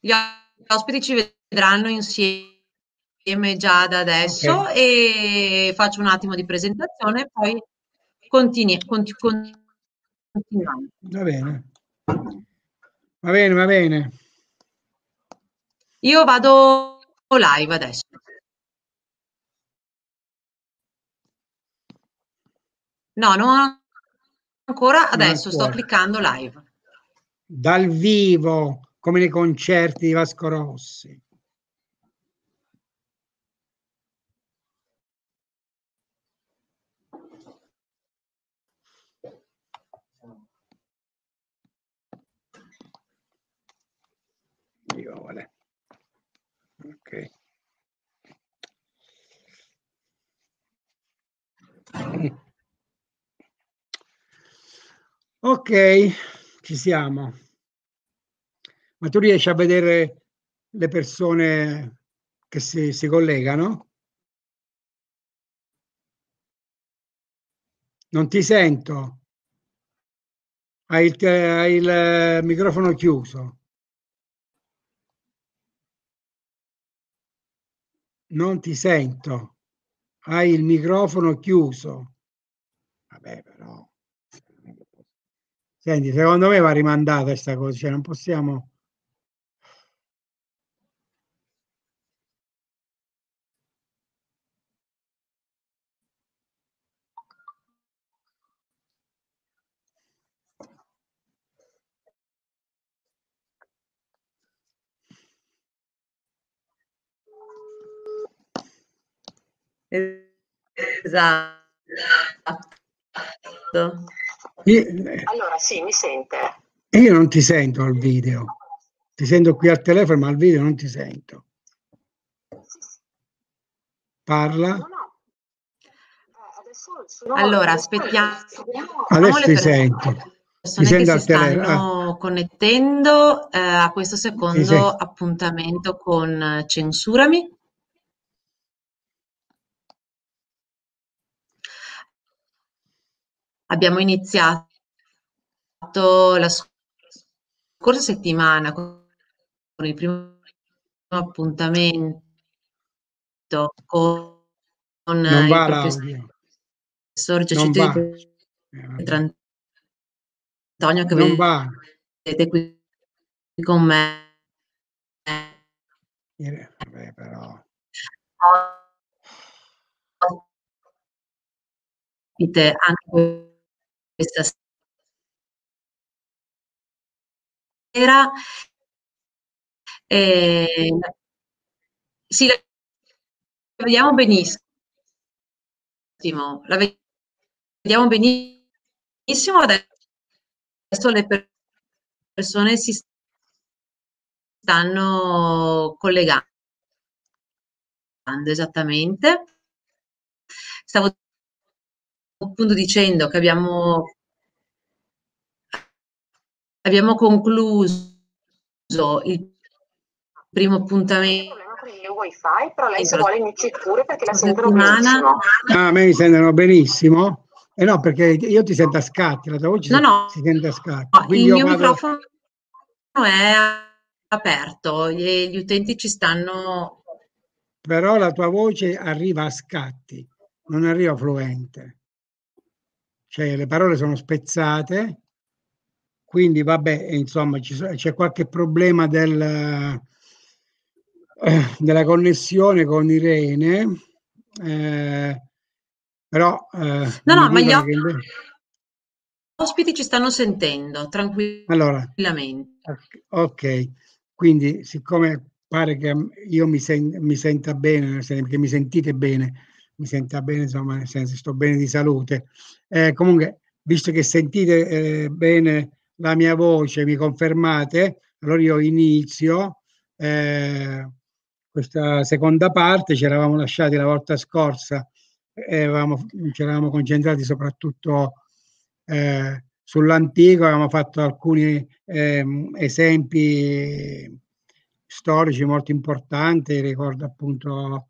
Gli ospiti ci vedranno insieme già da adesso okay. e faccio un attimo di presentazione e poi continui, continu- continuiamo. Va bene. Va bene, va bene. Io vado live adesso. No, non ancora adesso, sto cliccando live. Dal vivo come nei concerti di Vasco Rossi. Vale. Ok. Ok, ci siamo. Ma tu riesci a vedere le persone che si, si collegano? Non ti sento. Hai il, hai il eh, microfono chiuso. Non ti sento. Hai il microfono chiuso. Vabbè, però. Senti, secondo me va rimandata questa cosa, cioè non possiamo Esatto. allora sì, mi sente. Io non ti sento al video, ti sento qui al telefono, ma al video non ti sento. Parla. Eh, allora, aspettiamo. Adesso ti sento persone che si stanno ah. connettendo eh, a questo secondo appuntamento con Censurami. abbiamo iniziato la scorsa settimana con il primo appuntamento con non il va professor Giacito di eh, Antonio che non vedete qui con me. Vabbè, però. Anche questa sera. Eh, sì, la vediamo benissimo. La vediamo benissimo. Adesso le persone si stanno collegando esattamente. Stavo appunto dicendo che abbiamo, abbiamo concluso il primo appuntamento wifi, però lei se esatto. vuole inizi pure perché la sentono benissimo. Ah, a me mi sentono benissimo. E eh no, perché io ti sento a scatti, la tua voce no, no. si sente a scatti. No, il mio vado... microfono è aperto, gli, gli, utenti ci stanno... Però la tua voce arriva a scatti, non arriva fluente cioè le parole sono spezzate, quindi vabbè, eh, insomma, c'è qualche problema del, eh, della connessione con Irene, eh, però... Eh, no, no, ma gli invece... ospiti ci stanno sentendo tranquillamente. Allora, ok, quindi siccome pare che mm, io mi, sen- mi senta bene, che mi sentite bene, mi senta bene, insomma, nel senso sto bene di salute. Eh, comunque, visto che sentite eh, bene la mia voce, mi confermate, allora io inizio eh, questa seconda parte, ci eravamo lasciati la volta scorsa, eravamo, eh, ci eravamo concentrati soprattutto eh, sull'antico, avevamo fatto alcuni ehm, esempi storici molto importanti, ricordo appunto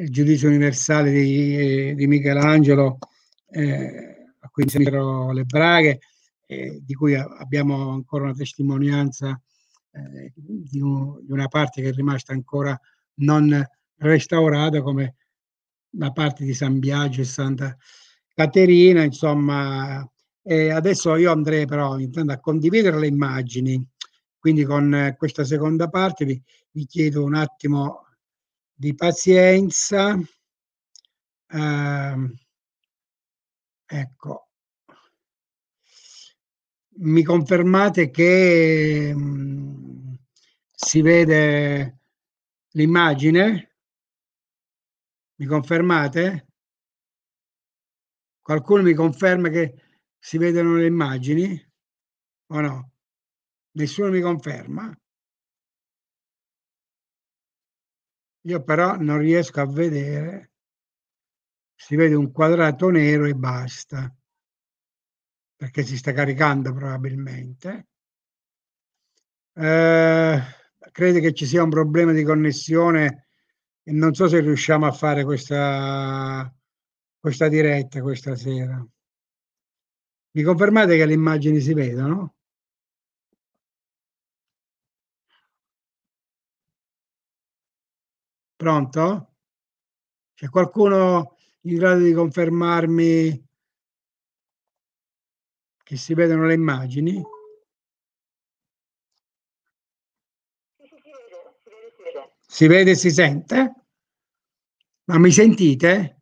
il giudizio universale di, di Michelangelo, eh, a cui insieme le braghe, eh, di cui abbiamo ancora una testimonianza eh, di, un, di, una parte che è rimasta ancora non restaurata come la parte di San Biagio e Santa Caterina, insomma. adesso io andrei però intanto a condividere le immagini, quindi con eh, questa seconda parte vi, vi chiedo un attimo di pazienza. Eh, ecco, mi confermate che mh, mm, si vede l'immagine? Mi confermate? Qualcuno mi conferma che si vedono le immagini o no? Nessuno mi conferma? Io però non riesco a vedere, si vede un quadrato nero e basta, perché si sta caricando probabilmente. Eh, credo che ci sia un problema di connessione e non so se riusciamo a fare questa, questa diretta questa sera. Mi confermate che le immagini si vedono? Pronto? C'è qualcuno in grado di confermarmi che si vedono le immagini? Si vede e si sente? Ma mi sentite?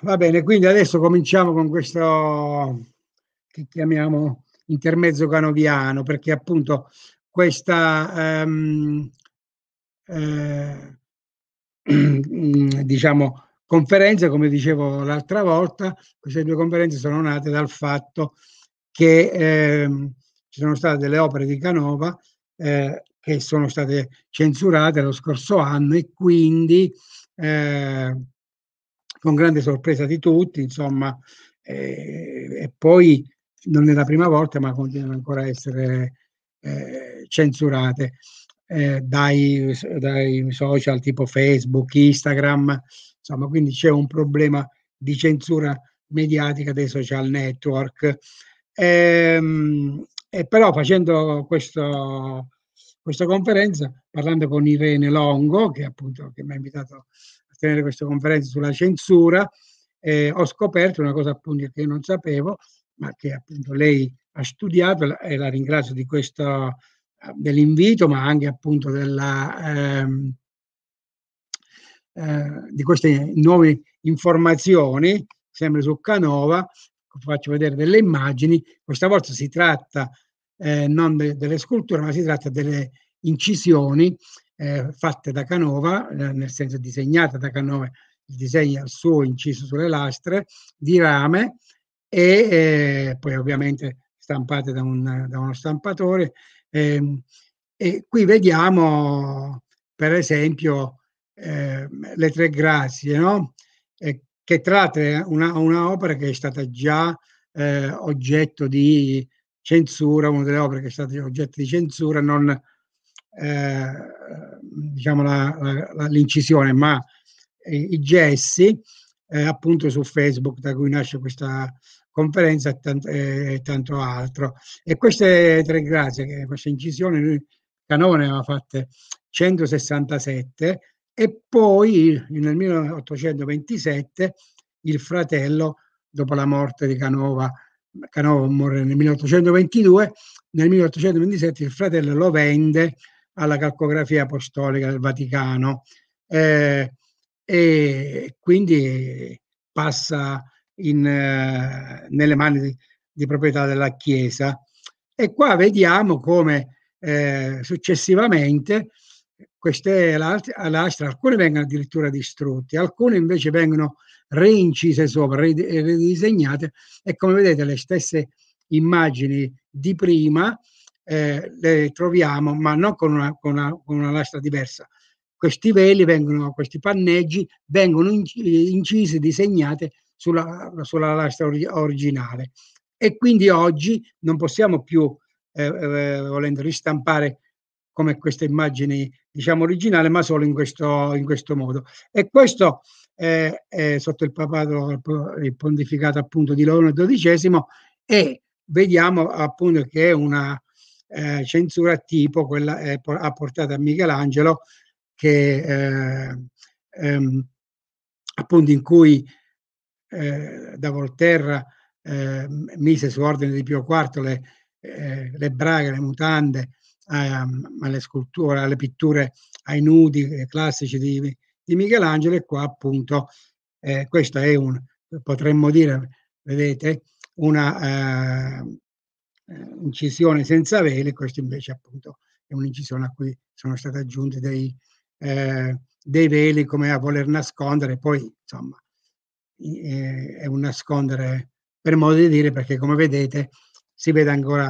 Va bene, quindi adesso cominciamo con questo che chiamiamo intermezzo canoviano, perché appunto questa ehm, eh, mm, diciamo, conferenza, come dicevo l'altra volta, queste due conferenze sono nate dal fatto che ehm, ci sono state delle opere di Canova eh, che sono state censurate lo scorso anno e quindi eh, con grande sorpresa di tutti, insomma, eh, e poi non è la prima volta, ma continuano ancora a essere eh, censurate eh, dai, dai, social tipo Facebook, Instagram, insomma, quindi c'è un problema di censura mediatica dei social network. Ehm, e però facendo questo, questa conferenza, parlando con Irene Longo, che appunto che mi ha invitato a tenere questa conferenza sulla censura, eh, ho scoperto una cosa appunto che io non sapevo, ma che appunto lei ha studiato e la ringrazio di questo, eh, dell'invito, ma anche appunto della, ehm, eh, di queste nuove informazioni, sempre su Canova, faccio vedere delle immagini, questa volta si tratta eh, non de- delle sculture, ma si tratta delle incisioni eh, fatte da Canova, eh, nel senso disegnate da Canova, il disegno al suo inciso sulle lastre, di rame, e eh, poi ovviamente stampate da, un, da uno stampatore. Eh, e qui vediamo per esempio eh, le tre grazie, no? che tratta una, una, opera che è stata già eh, oggetto di censura, una delle opere che è stata oggetto di censura, non eh, diciamo la, la, la, l'incisione, ma i gessi, eh, appunto su Facebook da cui nasce questa, conferenza e tanto, e tanto altro. E queste tre grazie, queste incisioni, lui, Canone aveva fatte 167 e poi nel 1827 il fratello, dopo la morte di Canova, Canova muore nel 1822, nel 1827 il fratello lo vende alla calcografia apostolica del Vaticano eh, e quindi passa in, eh, nelle mani di, di, proprietà della Chiesa. E qua vediamo come eh, successivamente queste lastre, alcune vengono addirittura distrutte, alcune invece vengono reincise sopra, ridisegnate e come vedete le stesse immagini di prima eh, le troviamo, ma non con una, con, una, con una, lastra diversa. Questi veli vengono, questi panneggi vengono incisi, disegnati sulla, sulla lastra originale. E quindi oggi non possiamo più, eh, eh, volendo ristampare come queste immagini diciamo originale, ma solo in questo, in questo modo. E questo eh, è sotto il papato il pontificato appunto di Leone XII e vediamo appunto che è una eh, censura tipo quella eh, apportata a Michelangelo che eh, ehm, appunto in cui eh, da Volterra eh, mise su ordine di Pio IV le, eh, le braghe, le mutande, ehm, alle sculture, alle pitture ai nudi eh, classici di, di Michelangelo e qua appunto eh, questa è un, potremmo dire, vedete, una ehm, eh, incisione senza vele, questo invece appunto è un'incisione a cui sono state aggiunte dei, eh, dei veli come a voler nascondere, poi insomma è un nascondere per modo di dire, perché come vedete si vede ancora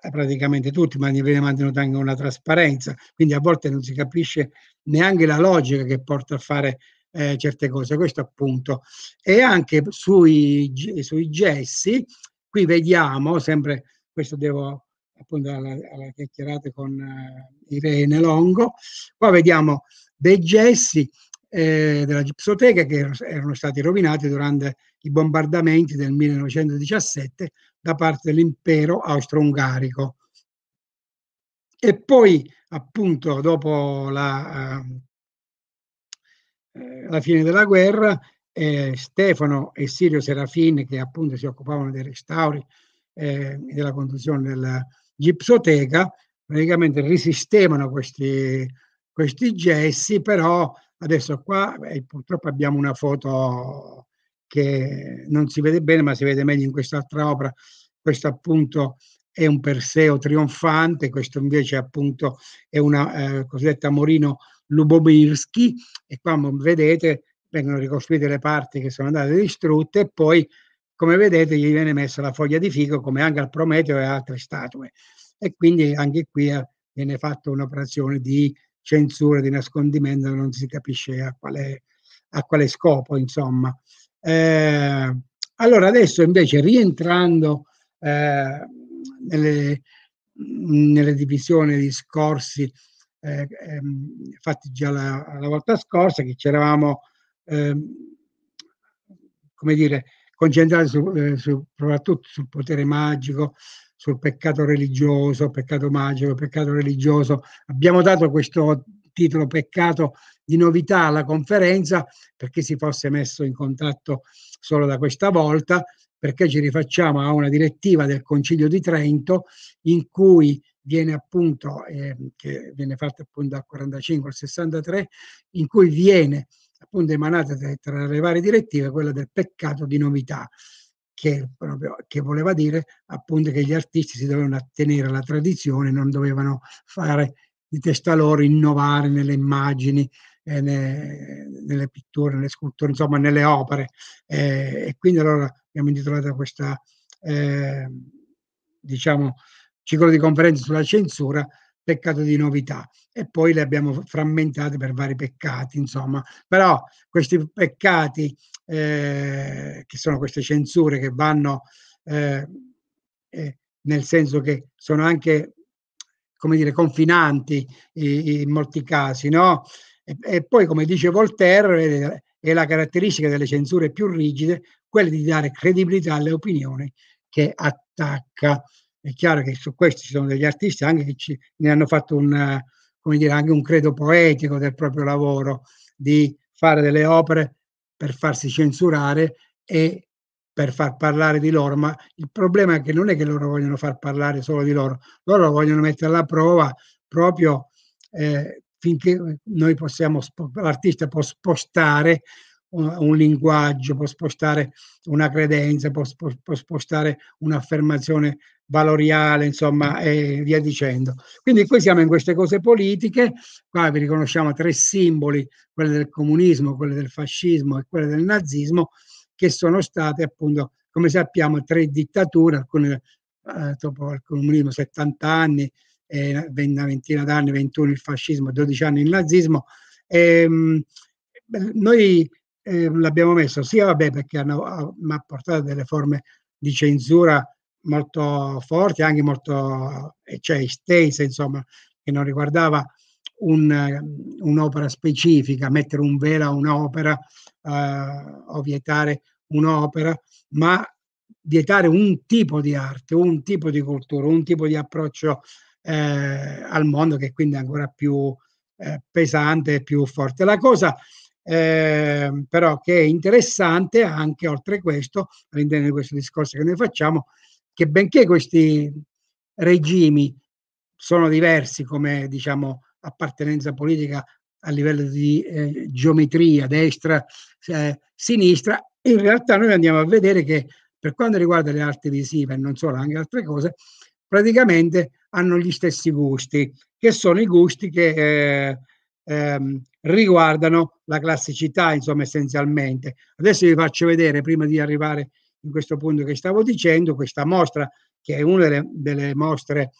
eh, praticamente tutti, ma viene mantenuta anche una trasparenza, quindi a volte non si capisce neanche la logica che porta a fare eh, certe cose, questo appunto. E anche sui, sui gessi, qui vediamo, sempre questo devo appunto alla, alla chiacchierata con eh, Irene Longo, qua vediamo dei gessi eh, della Gipsoteca che er-, erano stati rovinati durante i bombardamenti del 1917 da parte dell'impero austro-ungarico. E poi, appunto, dopo la, eh, eh la fine della guerra, eh, Stefano e Sirio Serafini, che appunto si occupavano dei restauri eh, e della conduzione della Gipsoteca, praticamente risistemano questi, questi gessi, però Adesso qua eh, purtroppo abbiamo una foto che non si vede bene, ma si vede meglio in quest'altra opera. Questo appunto è un Perseo trionfante, questo invece appunto è una eh, cosiddetta Morino Lubomirski e qua vedete vengono ricostruite le parti che sono andate distrutte e poi come vedete gli viene messa la foglia di fico come anche al Prometeo e altre statue e quindi anche qui eh, viene fatta un'operazione di censura, di nascondimento, non si capisce a quale, a quale scopo, insomma. Eh, allora adesso invece rientrando eh, nelle, nelle, divisioni discorsi scorsi, eh, ehm, fatti già la, la, volta scorsa, che ci eravamo, ehm, come dire, concentrati su, eh, su, soprattutto sul potere magico, sul peccato religioso, peccato magico, peccato religioso. Abbiamo dato questo titolo peccato di novità alla conferenza perché si fosse messo in contatto solo da questa volta, perché ci rifacciamo a una direttiva del Concilio di Trento in cui viene appunto, eh, che viene fatta appunto dal 45 al 63, in cui viene appunto emanata tra le varie direttive quella del peccato di novità che, proprio, che, voleva dire appunto che gli artisti si dovevano attenere alla tradizione, non dovevano fare di testa loro, innovare nelle immagini, eh, ne, nelle pitture, nelle sculture, insomma nelle opere. Eh, e quindi allora abbiamo intitolato questo eh, diciamo, ciclo di conferenze sulla censura, peccato di novità. E poi le abbiamo frammentate per vari peccati, insomma. Però questi peccati eh, che sono queste censure che vanno eh, eh, nel senso che sono anche come dire, confinanti in, in molti casi, no? E, e, poi, come dice Voltaire, è la caratteristica delle censure più rigide quella di dare credibilità alle opinioni che attacca. È chiaro che su questo ci sono degli artisti anche che ci, ne hanno fatto un, come dire, anche un credo poetico del proprio lavoro, di fare delle opere per farsi censurare e per far parlare di loro, ma il problema è che non è che loro vogliono far parlare solo di loro, loro vogliono mettere alla prova proprio eh, finché eh, noi possiamo, l'artista può spostare un, un linguaggio, può spostare una credenza, può, può spostare un'affermazione valoriale, insomma, e via dicendo. Quindi qui siamo in queste cose politiche, qua vi riconosciamo tre simboli, quelli del comunismo, quelli del fascismo e quelli del nazismo, che sono state appunto, come sappiamo, tre dittature, alcune eh, dopo il comunismo 70 anni, eh, una ventina d'anni, 21 il fascismo, 12 anni il nazismo. E, ehm, noi eh, l'abbiamo messo sia vabbè, perché hanno ha portato delle forme di censura molto forti, anche molto eh, cioè, estese, insomma, che non riguardava un, eh, un'opera specifica, mettere un velo a un'opera eh, o vietare un'opera, ma vietare un tipo di arte, un tipo di cultura, un tipo di approccio eh, al mondo che quindi è ancora più eh, pesante e più forte. La cosa eh, però che è interessante anche oltre questo, all'interno di questo discorso che noi facciamo, che benché questi regimi sono diversi come diciamo appartenenza politica a livello di eh, geometria destra, eh, sinistra, in realtà noi andiamo a vedere che per quanto riguarda le arti visive e non solo, anche altre cose, praticamente hanno gli stessi gusti, che sono i gusti che eh, ehm, riguardano la classicità, insomma, essenzialmente. Adesso vi faccio vedere, prima di arrivare in questo punto che stavo dicendo, questa mostra, che è una delle, delle mostre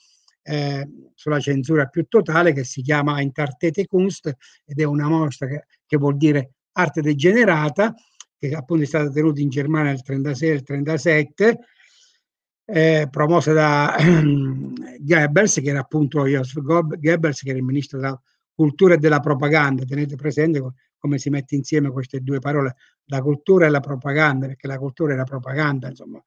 eh, sulla censura più totale, che si chiama Intartete Kunst, ed è una mostra che, che vuol dire arte degenerata, che appunto è stata tenuta in Germania nel 1936 e nel 1937, eh, promossa da ehm, Goebbels, che era appunto Joseph Goebbels, che era il ministro della cultura e della propaganda. Tenete presente come si mette insieme queste due parole, la cultura e la propaganda, perché la cultura è la propaganda, insomma,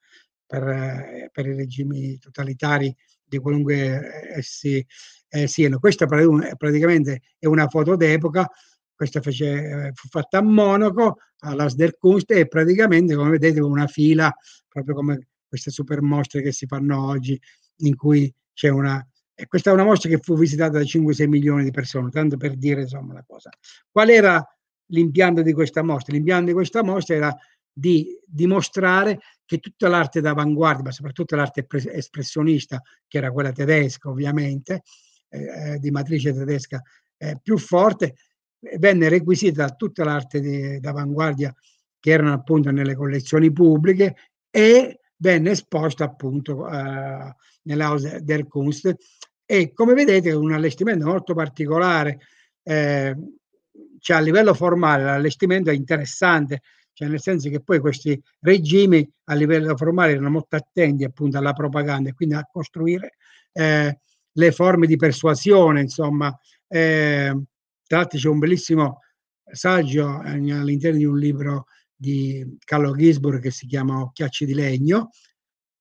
per, eh, per i regimi totalitari di qualunque essi eh, eh, siano. Questa praticamente è una foto d'epoca, questa fece, eh, fu fatta a Monaco, all'As del e praticamente, come vedete, una fila, proprio come queste super mostre che si fanno oggi, in cui c'è una, e questa è una mostra che fu visitata da 5-6 milioni di persone, tanto per dire insomma la cosa. Qual era l'impianto di questa mostra? L'impianto di questa mostra era di dimostrare che tutta l'arte d'avanguardia, ma soprattutto l'arte espressionista, che era quella tedesca ovviamente, eh, eh, di matrice tedesca eh, più forte, venne requisita da tutta l'arte d'avanguardia che erano appunto nelle collezioni pubbliche e venne esposta appunto eh, nell'Haus der Kunst e come vedete è un allestimento molto particolare, eh, cioè a livello formale l'allestimento è interessante, cioè nel senso che poi questi regimi a livello formale erano molto attenti appunto alla propaganda e quindi a costruire eh, le forme di persuasione, insomma. Eh, tra l'altro c'è un bellissimo saggio eh, all'interno di un libro di Carlo Gisburg che si chiama Occhiacci di legno,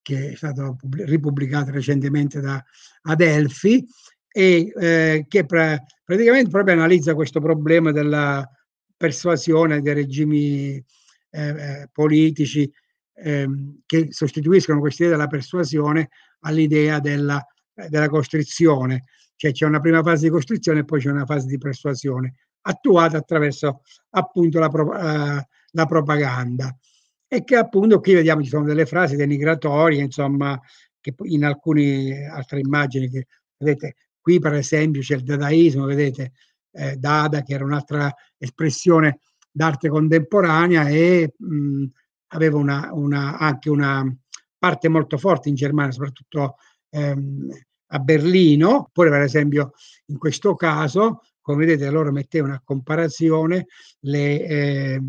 che è stato ripubblicato recentemente da Adelphi e eh, che pra- praticamente proprio analizza questo problema della persuasione dei regimi eh, eh, politici ehm, che sostituiscono questa idea della persuasione all'idea della, della costrizione, cioè c'è una prima fase di costrizione e poi c'è una fase di persuasione attuata attraverso appunto la, pro- eh, la propaganda e che appunto qui vediamo ci sono delle frasi denigratorie, insomma, che in alcune altre immagini che vedete qui per esempio c'è il dadaismo, vedete eh, Dada che era un'altra espressione d'arte contemporanea e mh, mm, aveva una, una, anche una parte molto forte in Germania, soprattutto ehm, a Berlino, pure per esempio in questo caso, come vedete loro mettevano a comparazione le... Eh,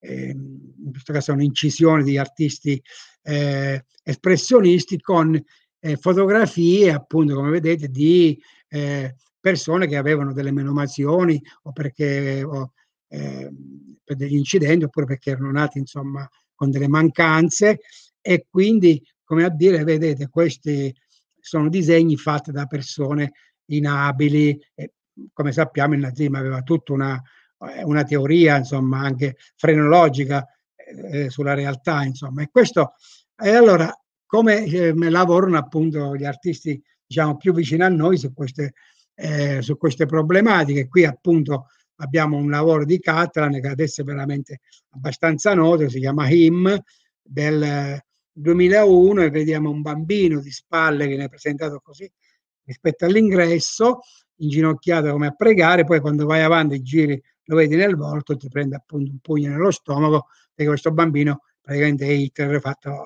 eh, in questo caso è un'incisione di artisti eh, espressionisti con eh, fotografie, appunto, come vedete, di eh, persone che avevano delle menomazioni o perché o, ehm, per degli incidenti oppure perché erano nati, insomma, con delle mancanze e quindi, come a dire, vedete, questi sono disegni fatti da persone inabili. E, come sappiamo, il nazismo aveva tutta una una teoria insomma anche frenologica eh, eh, sulla realtà insomma e questo e allora come eh, lavorano appunto gli artisti diciamo più vicini a noi su queste, eh, su queste problematiche qui appunto abbiamo un lavoro di Catran che adesso è veramente abbastanza noto si chiama Him del 2001 e vediamo un bambino di spalle che viene presentato così rispetto all'ingresso inginocchiato come a pregare poi quando vai avanti giri lo vedi nel volto, ti prende appunto un pugno nello stomaco, e questo bambino praticamente è interrefatto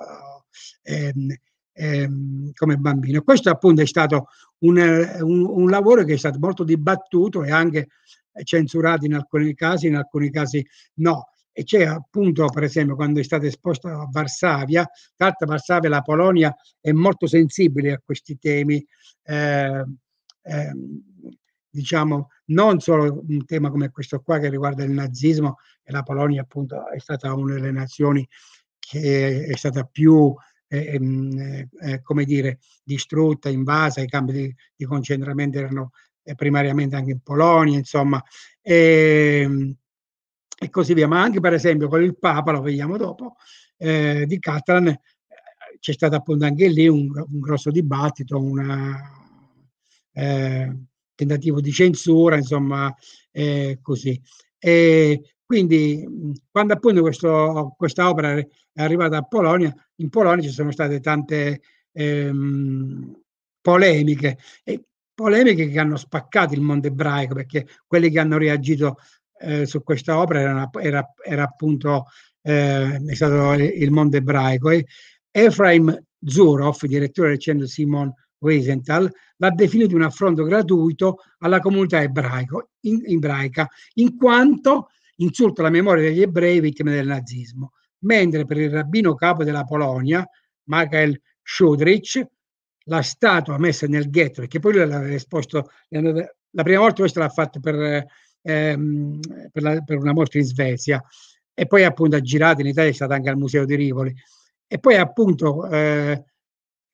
ehm, ehm, come bambino. Questo appunto è stato un, un, un, lavoro che è stato molto dibattuto e anche censurato in alcuni casi, in alcuni casi no. E c'è appunto, per esempio, quando è stata esposta a Varsavia, tra Varsavia, la Polonia è molto sensibile a questi temi, eh, eh, diciamo, non solo un tema come questo qua che riguarda il nazismo e la Polonia appunto è stata una delle nazioni che è stata più eh, ehm, eh, eh, come dire distrutta, invasa, i campi di, di concentramento erano eh, primariamente anche in Polonia, insomma, e, ehm, e, così via. Ma anche per esempio con il Papa, lo vediamo dopo, eh, di Catalan eh, c'è stato appunto anche lì un, un grosso dibattito, una, eh, tentativo di censura, insomma, eh, così. E quindi quando appunto questo, questa opera è arrivata a Polonia, in Polonia ci sono state tante ehm, polemiche, e polemiche che hanno spaccato il mondo ebraico, perché quelli che hanno reagito eh, su questa opera era, era, era appunto eh, è stato il mondo ebraico. E Efraim Zuroff, direttore del centro Simon Wiesenthal l'ha definito un affronto gratuito alla comunità ebraico, in, ebraica, in quanto insulta la memoria degli ebrei vittime del nazismo, mentre per il rabbino capo della Polonia, Michael Schudrich, la statua messa nel ghetto, perché poi lui l'aveva esposto, la prima volta questo l'ha fatto per, ehm, per, la, per una mostra in Svezia, e poi appunto ha girato in Italia, è stata anche al Museo di Rivoli, e poi appunto eh,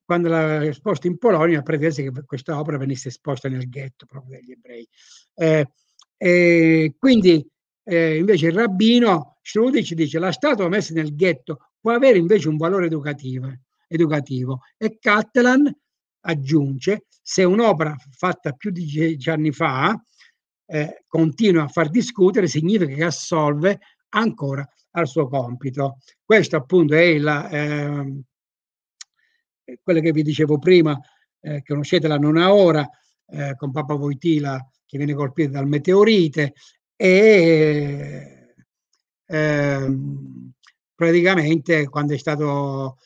quando l'ha esposta in Polonia pretese che questa opera venisse esposta nel ghetto proprio degli ebrei. Eh, eh, quindi eh, invece il rabbino Schrudi ci dice la statua messa nel ghetto può avere invece un valore educativo, educativo. e Catalan aggiunge se un'opera fatta più di dieci anni fa eh, continua a far discutere significa che assolve ancora al suo compito. Questo appunto è la, eh, eh, quella che vi dicevo prima, eh, conoscete la nona ora, eh, con Papa Voitila che viene colpito dal meteorite e eh, praticamente quando è stato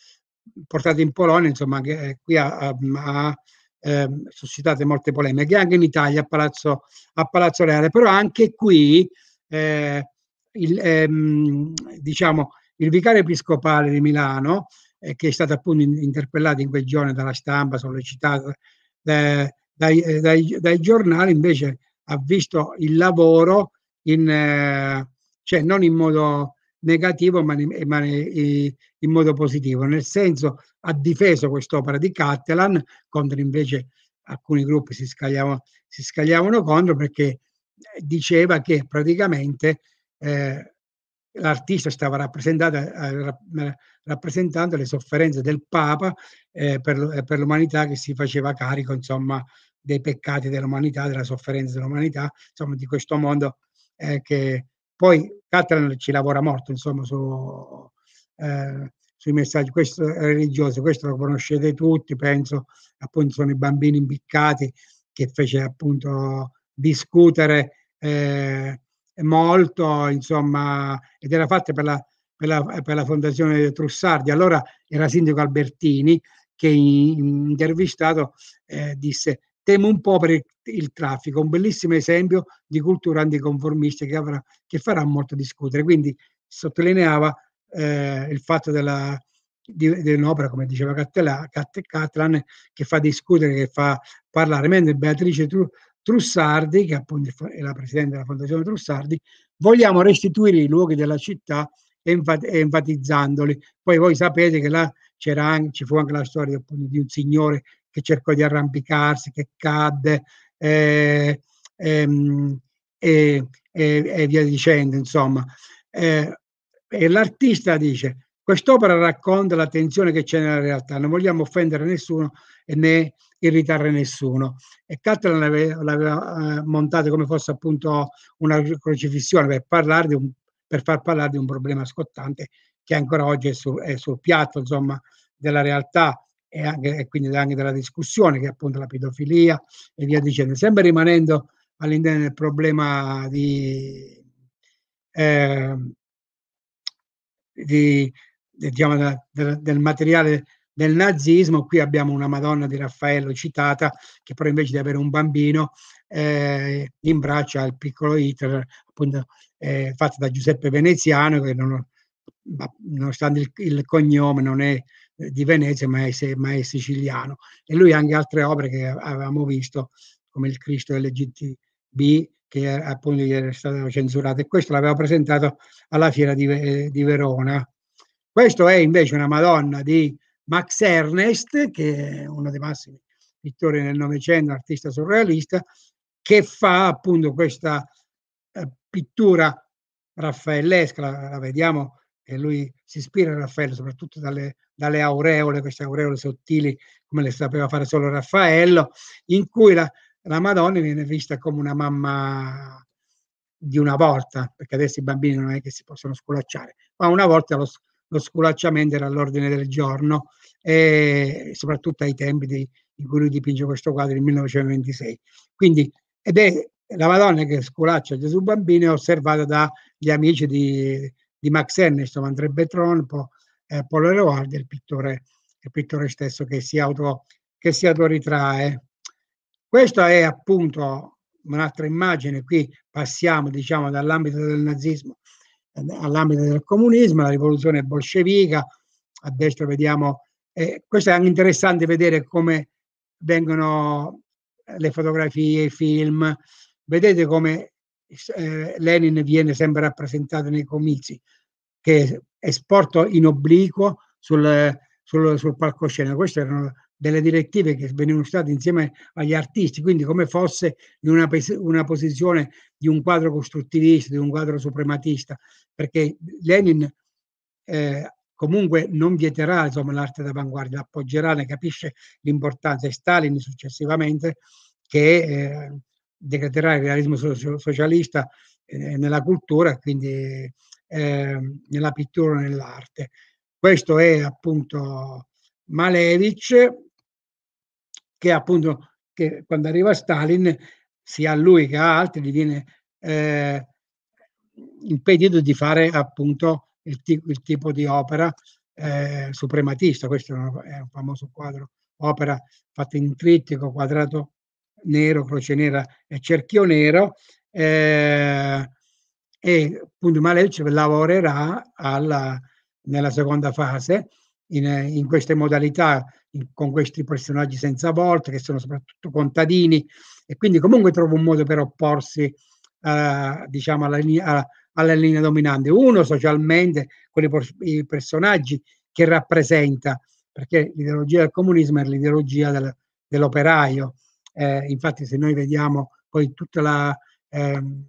portato in Polonia, insomma, che eh, qui ha, ehm, ha ehm, suscitato molte polemiche, anche in Italia a Palazzo, a Palazzo Reale, però anche qui eh, il, ehm, diciamo, il vicario episcopale di Milano eh, che è stata appunto interpellata in quel giorno dalla stampa, sollecitata da, dai, eh, dai, dai, giornali, invece ha visto il lavoro in, eh, cioè non in modo negativo ma, in, ma in, in modo positivo, nel senso ha difeso quest'opera di Catalan contro invece alcuni gruppi si scagliavano, si scagliavano contro perché diceva che praticamente eh, l'artista stava eh, eh, rappresentando le sofferenze del Papa eh, per, eh, per, l'umanità che si faceva carico insomma, dei peccati dell'umanità, della sofferenza dell'umanità, insomma, di questo mondo eh, che poi Catalan ci lavora molto insomma, su, eh, sui messaggi questo è religioso, questo lo conoscete tutti, penso appunto sono i bambini impiccati che fece appunto discutere eh, molto, insomma, ed era fatta per la, per la, per la fondazione Trussardi, allora era sindaco Albertini, che intervistato eh, disse temo un po' per il, il, traffico, un bellissimo esempio di cultura anticonformista che, avrà, che farà molto discutere. Quindi sottolineava eh, il fatto della, di, un'opera, come diceva Cattelan, Catlan, che fa discutere, che fa parlare, mentre Beatrice Tru, Trussardi, che appunto è la presidente della Fondazione Trussardi, vogliamo restituire i luoghi della città enfatizzandoli. Poi voi sapete che là c'era anche, ci fu anche la storia appunto, di un signore che cercò di arrampicarsi, che cadde eh, ehm, e, e, via dicendo, insomma. Eh, e l'artista dice, quest'opera racconta la tensione che c'è nella realtà, non vogliamo offendere nessuno né irritare nessuno. E Catalan l'aveva, l'aveva eh, montato come fosse appunto una crocifissione per, parlare di un, per far parlare di un problema scottante che ancora oggi è sul, è sul piatto insomma, della realtà e, anche, e quindi anche della discussione, che è appunto la pedofilia e via dicendo. Sempre rimanendo all'interno del problema di, eh, di diciamo, del, del materiale del nazismo, qui abbiamo una Madonna di Raffaello citata, che però invece di avere un bambino eh, in braccio al piccolo Hitler, appunto eh, fatta da Giuseppe Veneziano, che non, nonostante il, il, cognome non è eh, di Venezia ma è, ma è, siciliano. E lui ha anche altre opere che avevamo visto, come il Cristo LGTB, che eh, appunto gli era stato censurato e questo l'aveva presentato alla fiera di, eh, di Verona. Questo è invece una Madonna di Max Ernest, che è uno dei massimi pittori del Novecento, artista surrealista, che fa appunto questa eh, pittura raffaellesca, la, la, vediamo e lui si ispira a Raffaello, soprattutto dalle, dalle, aureole, queste aureole sottili come le sapeva fare solo Raffaello, in cui la, la Madonna viene vista come una mamma di una volta, perché adesso i bambini non è che si possono scolacciare, ma una volta lo, lo sculacciamento era all'ordine del giorno e eh, soprattutto ai tempi di, in cui lui dipinge questo quadro nel 1926. Quindi, ed è la Madonna che sculaccia Gesù Bambino è osservata dagli amici di, di Max Ernest, André Betron, eh, Paul Eroard, il pittore, il pittore stesso che si, auto, che si autoritrae. Questa è appunto un'altra immagine, qui passiamo diciamo dall'ambito del nazismo all'ambito del comunismo, la rivoluzione bolscevica, a destra vediamo, eh, questo è anche interessante vedere come vengono eh, le fotografie, i film, vedete come eh, Lenin viene sempre rappresentato nei comizi, che è sporto in obliquo sul, sul, sul palcoscenico, queste erano delle direttive che venivano usate insieme agli artisti, quindi come fosse in una, una posizione di un quadro costruttivista, di un quadro suprematista, perché Lenin eh, comunque non vieterà insomma, l'arte d'avanguardia, l'appoggerà, ne capisce l'importanza e Stalin successivamente che eh, decreterà il realismo socialista eh, nella cultura, quindi ehm, nella pittura, nell'arte. Questo è appunto Malevich che appunto che quando arriva Stalin, sia lui che a altri, gli viene eh, impedito di fare appunto il, t- il tipo di opera eh, suprematista. Questo è un, famoso quadro, opera fatta in trittico, quadrato nero, croce nera e cerchio nero. Eh, e appunto Malevich lavorerà alla, nella seconda fase in, in queste modalità con questi personaggi senza volta, che sono soprattutto contadini, e quindi comunque trova un modo per opporsi eh, diciamo alla, linea, alla linea dominante. Uno, socialmente, con i, i personaggi che rappresenta, perché l'ideologia del comunismo è l'ideologia del, dell'operaio. Eh, infatti, se noi vediamo poi tutta la, ehm,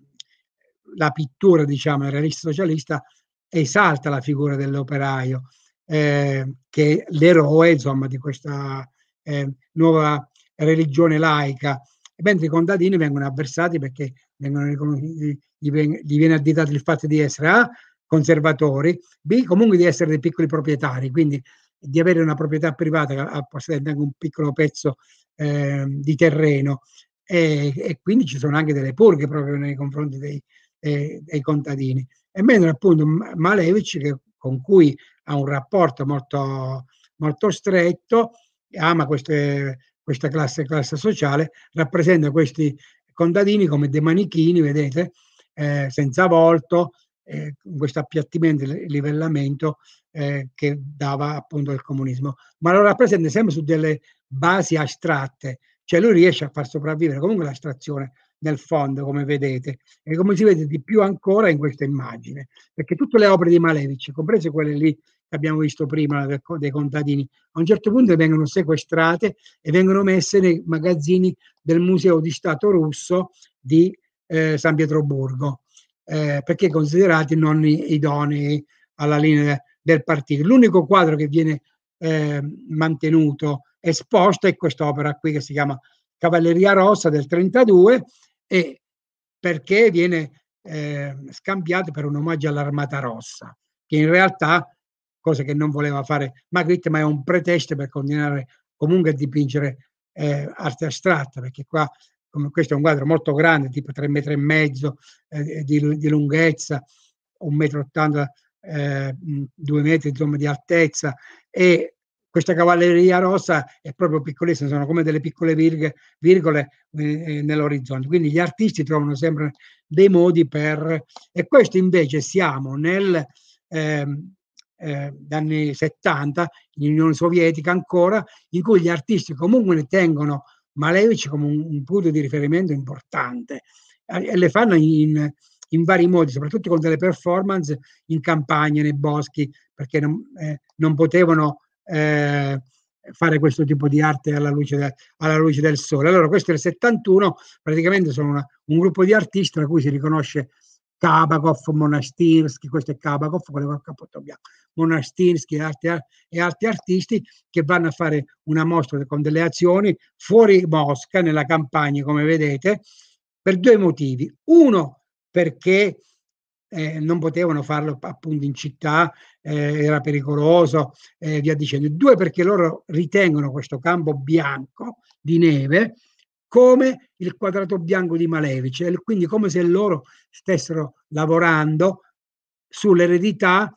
la pittura, diciamo, realista socialista, esalta la figura dell'operaio eh, che l'eroe insomma, di questa eh, nuova religione laica, mentre i contadini vengono avversati perché vengono, gli, gli viene additato il fatto di essere A, ah, conservatori, B, comunque di essere dei piccoli proprietari, quindi di avere una proprietà privata, possedendo anche un piccolo pezzo eh, di terreno. E, e, quindi ci sono anche delle purghe proprio nei confronti dei, eh, dei contadini. E mentre appunto Malevich, che, con cui ha un rapporto molto, molto stretto, ama queste, questa classe, classe sociale, rappresenta questi contadini come dei manichini, vedete, eh, senza volto, eh, questo appiattimento e livellamento eh, che dava appunto il comunismo, ma lo rappresenta sempre su delle basi astratte, cioè lui riesce a far sopravvivere comunque l'astrazione nel fondo, come vedete, e come si vede di più ancora in questa immagine, perché tutte le opere di Malevich, comprese quelle lì che abbiamo visto prima dei contadini, a un certo punto vengono sequestrate e vengono messe nei magazzini del Museo di Stato russo di eh, San Pietroburgo, eh, perché considerati non idonei alla linea del partito. L'unico quadro che viene eh, mantenuto esposto è quest'opera qui che si chiama Cavalleria Rossa del 32 e perché viene eh, scambiato per un omaggio all'Armata Rossa, che in realtà cosa che non voleva fare Magritte, ma è un pretesto per continuare comunque a dipingere eh, arte astratta, perché qua come questo è un quadro molto grande, tipo tre metri e mezzo eh, eh di, di, lunghezza, un metro, 80, eh, due metri insomma, di altezza e questa cavalleria rossa è proprio piccolissima, sono come delle piccole virg- virgole eh, eh nell'orizzonte. Quindi gli artisti trovano sempre dei modi per... E questo invece siamo nel, ehm, eh, anni 70, in Unione Sovietica ancora, in cui gli artisti comunque ne tengono Malevich come un, un punto di riferimento importante e le fanno in, in, vari modi, soprattutto con delle performance in campagna, nei boschi, perché non, eh, non potevano eh, fare questo tipo di arte alla luce, de, alla luce, del sole. Allora, questo è il 71, praticamente sono una, un gruppo di artisti tra cui si riconosce Kabakov, Monastirsky, questo è Kabakov, quello con il cappotto bianco, Monastirsky e altri, e altri, artisti che vanno a fare una mostra con delle azioni fuori Mosca, nella campagna, come vedete, per due motivi. Uno, perché eh, non potevano farlo appunto in città, eh, era pericoloso, eh, via dicendo. Due, perché loro ritengono questo campo bianco di neve come il quadrato bianco di Malevich, quindi come se loro stessero lavorando sull'eredità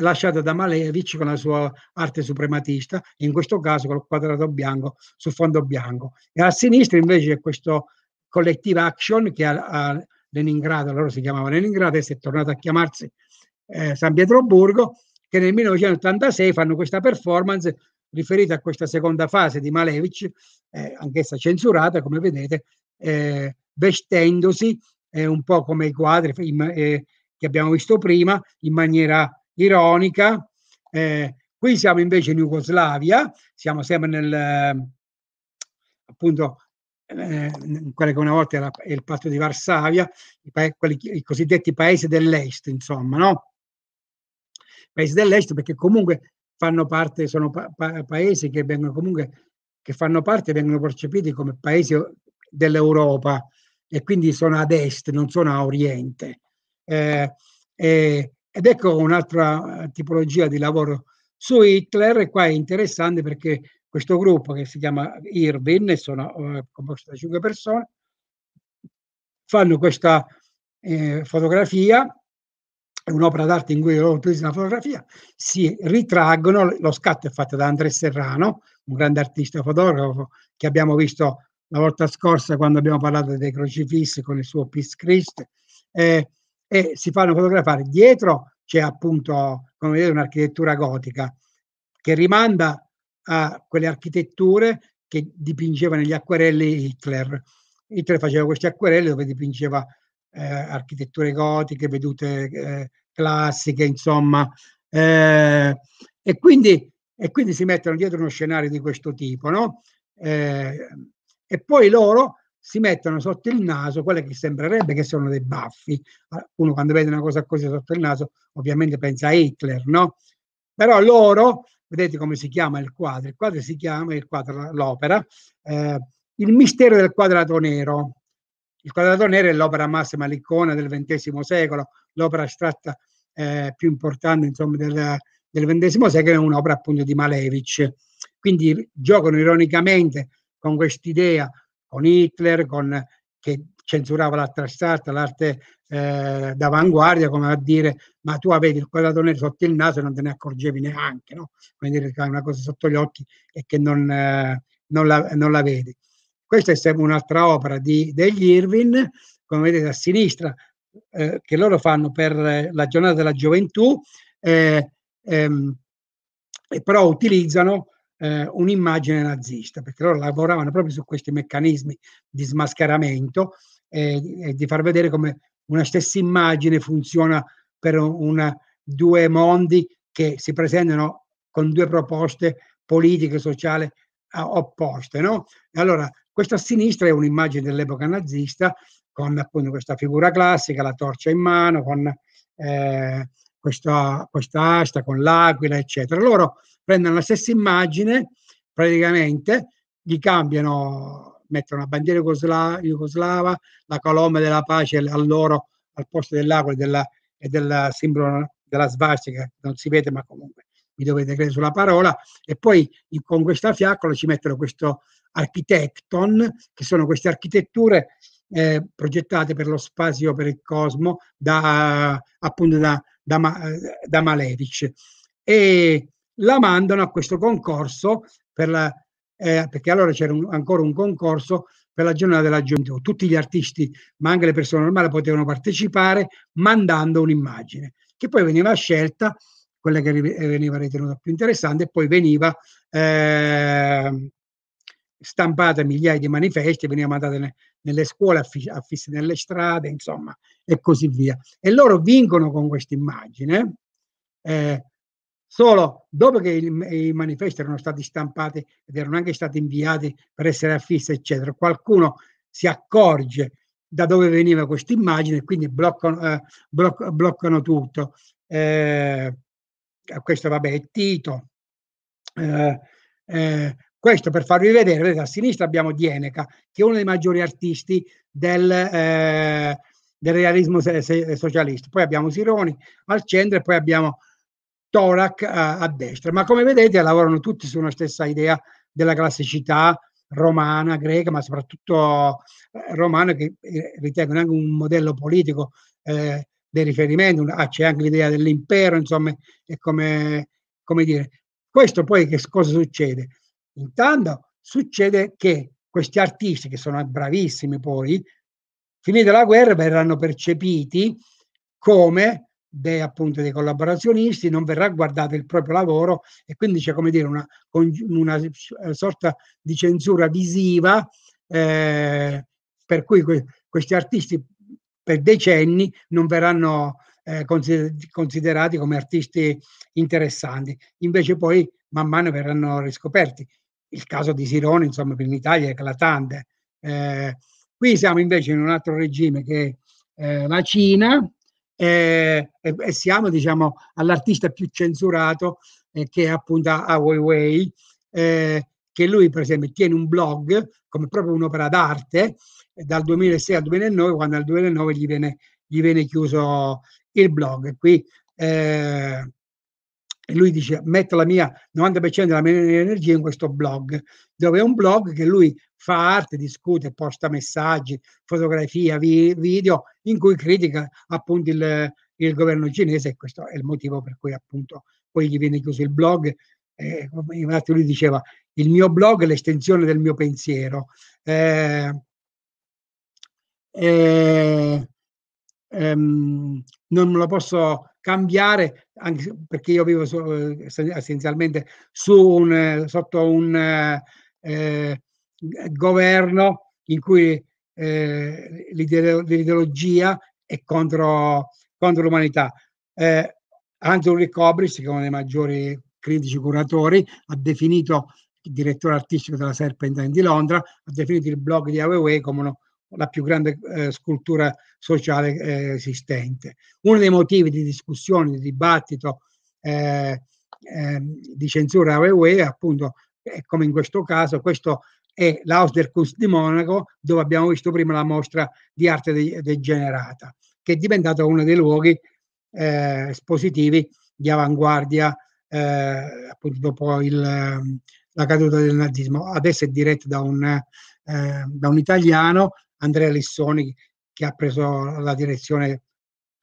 lasciata da Malevich con la sua arte suprematista, in questo caso col quadrato bianco su fondo bianco. E a sinistra invece c'è questo collective action che a, Leningrado, allora si chiamava Leningrado, adesso è tornato a chiamarsi eh, San Pietroburgo, che nel 1986 fanno questa performance riferita a questa seconda fase di Malevich, eh, anch'essa censurata, come vedete, eh, vestendosi eh, un po' come i quadri in, eh, che abbiamo visto prima, in maniera ironica. Eh, qui siamo invece in Jugoslavia, siamo sempre nel appunto eh, quello che una volta era il patto di Varsavia, i, pa- quelli, i cosiddetti paesi dell'est, insomma, no? Paesi dell'est, perché comunque fanno parte, sono pa- pa- paesi che vengono comunque, che fanno parte, vengono percepiti come paesi oh, dell'Europa e quindi sono ad est, non sono a oriente. Eh, eh, ed ecco un'altra eh, tipologia di lavoro su Hitler, e qua è interessante perché questo gruppo che si chiama Irvin, sono eh, composto da cinque persone, fanno questa eh, fotografia è un'opera d'arte in cui loro utilizzano la fotografia, si ritraggono, lo scatto è fatto da Andrea Serrano, un grande artista fotografo che abbiamo visto la volta scorsa quando abbiamo parlato dei crocifissi con il suo Peace Christ, eh, e si fanno fotografare. Dietro c'è appunto, come vedete, un'architettura gotica che rimanda a quelle architetture che dipingeva negli acquerelli Hitler. Hitler faceva queste acquerelle dove dipingeva eh, architetture gotiche, vedute eh, classiche, insomma. Eh, e, quindi, e, quindi, si mettono dietro uno scenario di questo tipo, no? Eh, e poi loro si mettono sotto il naso quelle che sembrerebbe che sono dei baffi. Ah, uno quando vede una cosa così sotto il naso ovviamente pensa a Hitler, no? Però loro, vedete come si chiama il quadro, il quadro si chiama il quadro, l'opera, eh, il mistero del quadrato nero. Il quadrato nero è l'opera massima, l'icona del XX secolo, l'opera astratta eh, più importante insomma, del, del XX secolo, è un'opera appunto di Malevich. Quindi giocano ironicamente con quest'idea, con Hitler, con, che censurava l'arte astratta, l'arte eh, d'avanguardia, come a dire ma tu avevi il quadrato nero sotto il naso e non te ne accorgevi neanche, no? quindi è una cosa sotto gli occhi e che non, eh, non, la, non la vedi. Questa è un'altra opera di, degli Irvin, come vedete a sinistra, eh, che loro fanno per eh, la giornata della gioventù, eh, ehm, però utilizzano eh, un'immagine nazista, perché loro lavoravano proprio su questi meccanismi di smascheramento eh, e di far vedere come una stessa immagine funziona per una, due mondi che si presentano con due proposte politiche e sociali opposte. No? Allora, questa sinistra è un'immagine dell'epoca nazista con appunto questa figura classica, la torcia in mano, con eh, questa, questa asta, con l'aquila, eccetera. Loro prendono la stessa immagine, praticamente gli cambiano, mettono la bandiera jugoslava, la colomba della pace a loro al posto dell'aquila e, della, e del simbolo della svastica, non si vede ma comunque mi dovete credere sulla parola, e poi con questa fiaccola ci mettono questo, Architecton, che sono queste architetture eh, progettate per lo spazio, per il cosmo, da, appunto da, da, eh, da Malevich. E la mandano a questo concorso per la, eh, perché allora c'era un, ancora un concorso per la giornata della gioventù. Tutti gli artisti, ma anche le persone normali, potevano partecipare mandando un'immagine, che poi veniva scelta, quella che eh, veniva ritenuta più interessante, e poi veniva eh, stampate migliaia di manifesti, venivano mandate ne, nelle scuole, affiss- affisse nelle strade, insomma, e così via. E loro vincono con questa immagine, eh, solo dopo che il, i manifesti erano stati stampati ed erano anche stati inviati per essere affissi, eccetera, qualcuno si accorge da dove veniva questa immagine e quindi bloccano, eh, bloc- bloccano tutto. Eh, questo vabbè è Tito, eh, eh, questo per farvi vedere, vedete, a sinistra abbiamo Dieneca, che è uno dei maggiori artisti del, eh, del realismo socialista. Poi abbiamo Sironi al centro e poi abbiamo Torac a, a destra. Ma come vedete lavorano tutti su una stessa idea della classicità, romana, greca, ma soprattutto eh, romana, che eh, ritengono anche un modello politico eh, di riferimento, ah, c'è anche l'idea dell'impero, insomma, è come, come, dire. Questo poi che cosa succede? Intanto succede che questi artisti, che sono bravissimi poi, finita la guerra verranno percepiti come dei, appunto, dei collaborazionisti, non verrà guardato il proprio lavoro e quindi c'è come dire una, una sorta di censura visiva eh, per cui que- questi artisti per decenni non verranno eh, consider- considerati come artisti interessanti, invece poi man mano verranno riscoperti il caso di Sirone, insomma, per l'Italia è eclatante. Eh, qui siamo invece in un altro regime che eh, la Cina eh, e, e, siamo, diciamo, all'artista più censurato eh, che è appunto a Weiwei, eh, che lui, per esempio, tiene un blog come proprio un'opera d'arte eh, dal 2006 al 2009, quando al 2009 gli viene, gli viene chiuso il blog. Qui eh, e lui dice metto la mia 90% della mia energia in questo blog, dove è un blog che lui fa arte, discute, posta messaggi, fotografia, vi, video, in cui critica appunto il, il, governo cinese e questo è il motivo per cui appunto poi gli viene chiuso il blog. Eh, infatti lui diceva il mio blog è l'estensione del mio pensiero. Eh, eh, ehm, non me lo posso cambiare, anche perché io vivo su, essenzialmente su un, sotto un eh, governo in cui eh, l'ideologia è contro, contro l'umanità. Eh, Andrew Ricobris, che è uno dei maggiori critici curatori, ha definito il direttore artistico della Serpentine di Londra, ha definito il blog di Huawei come uno la più grande eh, scultura sociale eh, esistente. Uno dei motivi di discussione, di dibattito eh, ehm, di censura a UE, appunto, come in questo caso, questo è l'Aus der Kunst di Monaco, dove abbiamo visto prima la mostra di arte de- degenerata, che è diventata uno dei luoghi eh, espositivi di avanguardia eh, appunto dopo il, ehm, la caduta del nazismo. Adesso è diretta da un, eh, da un italiano Andrea Lissoni che ha preso la direzione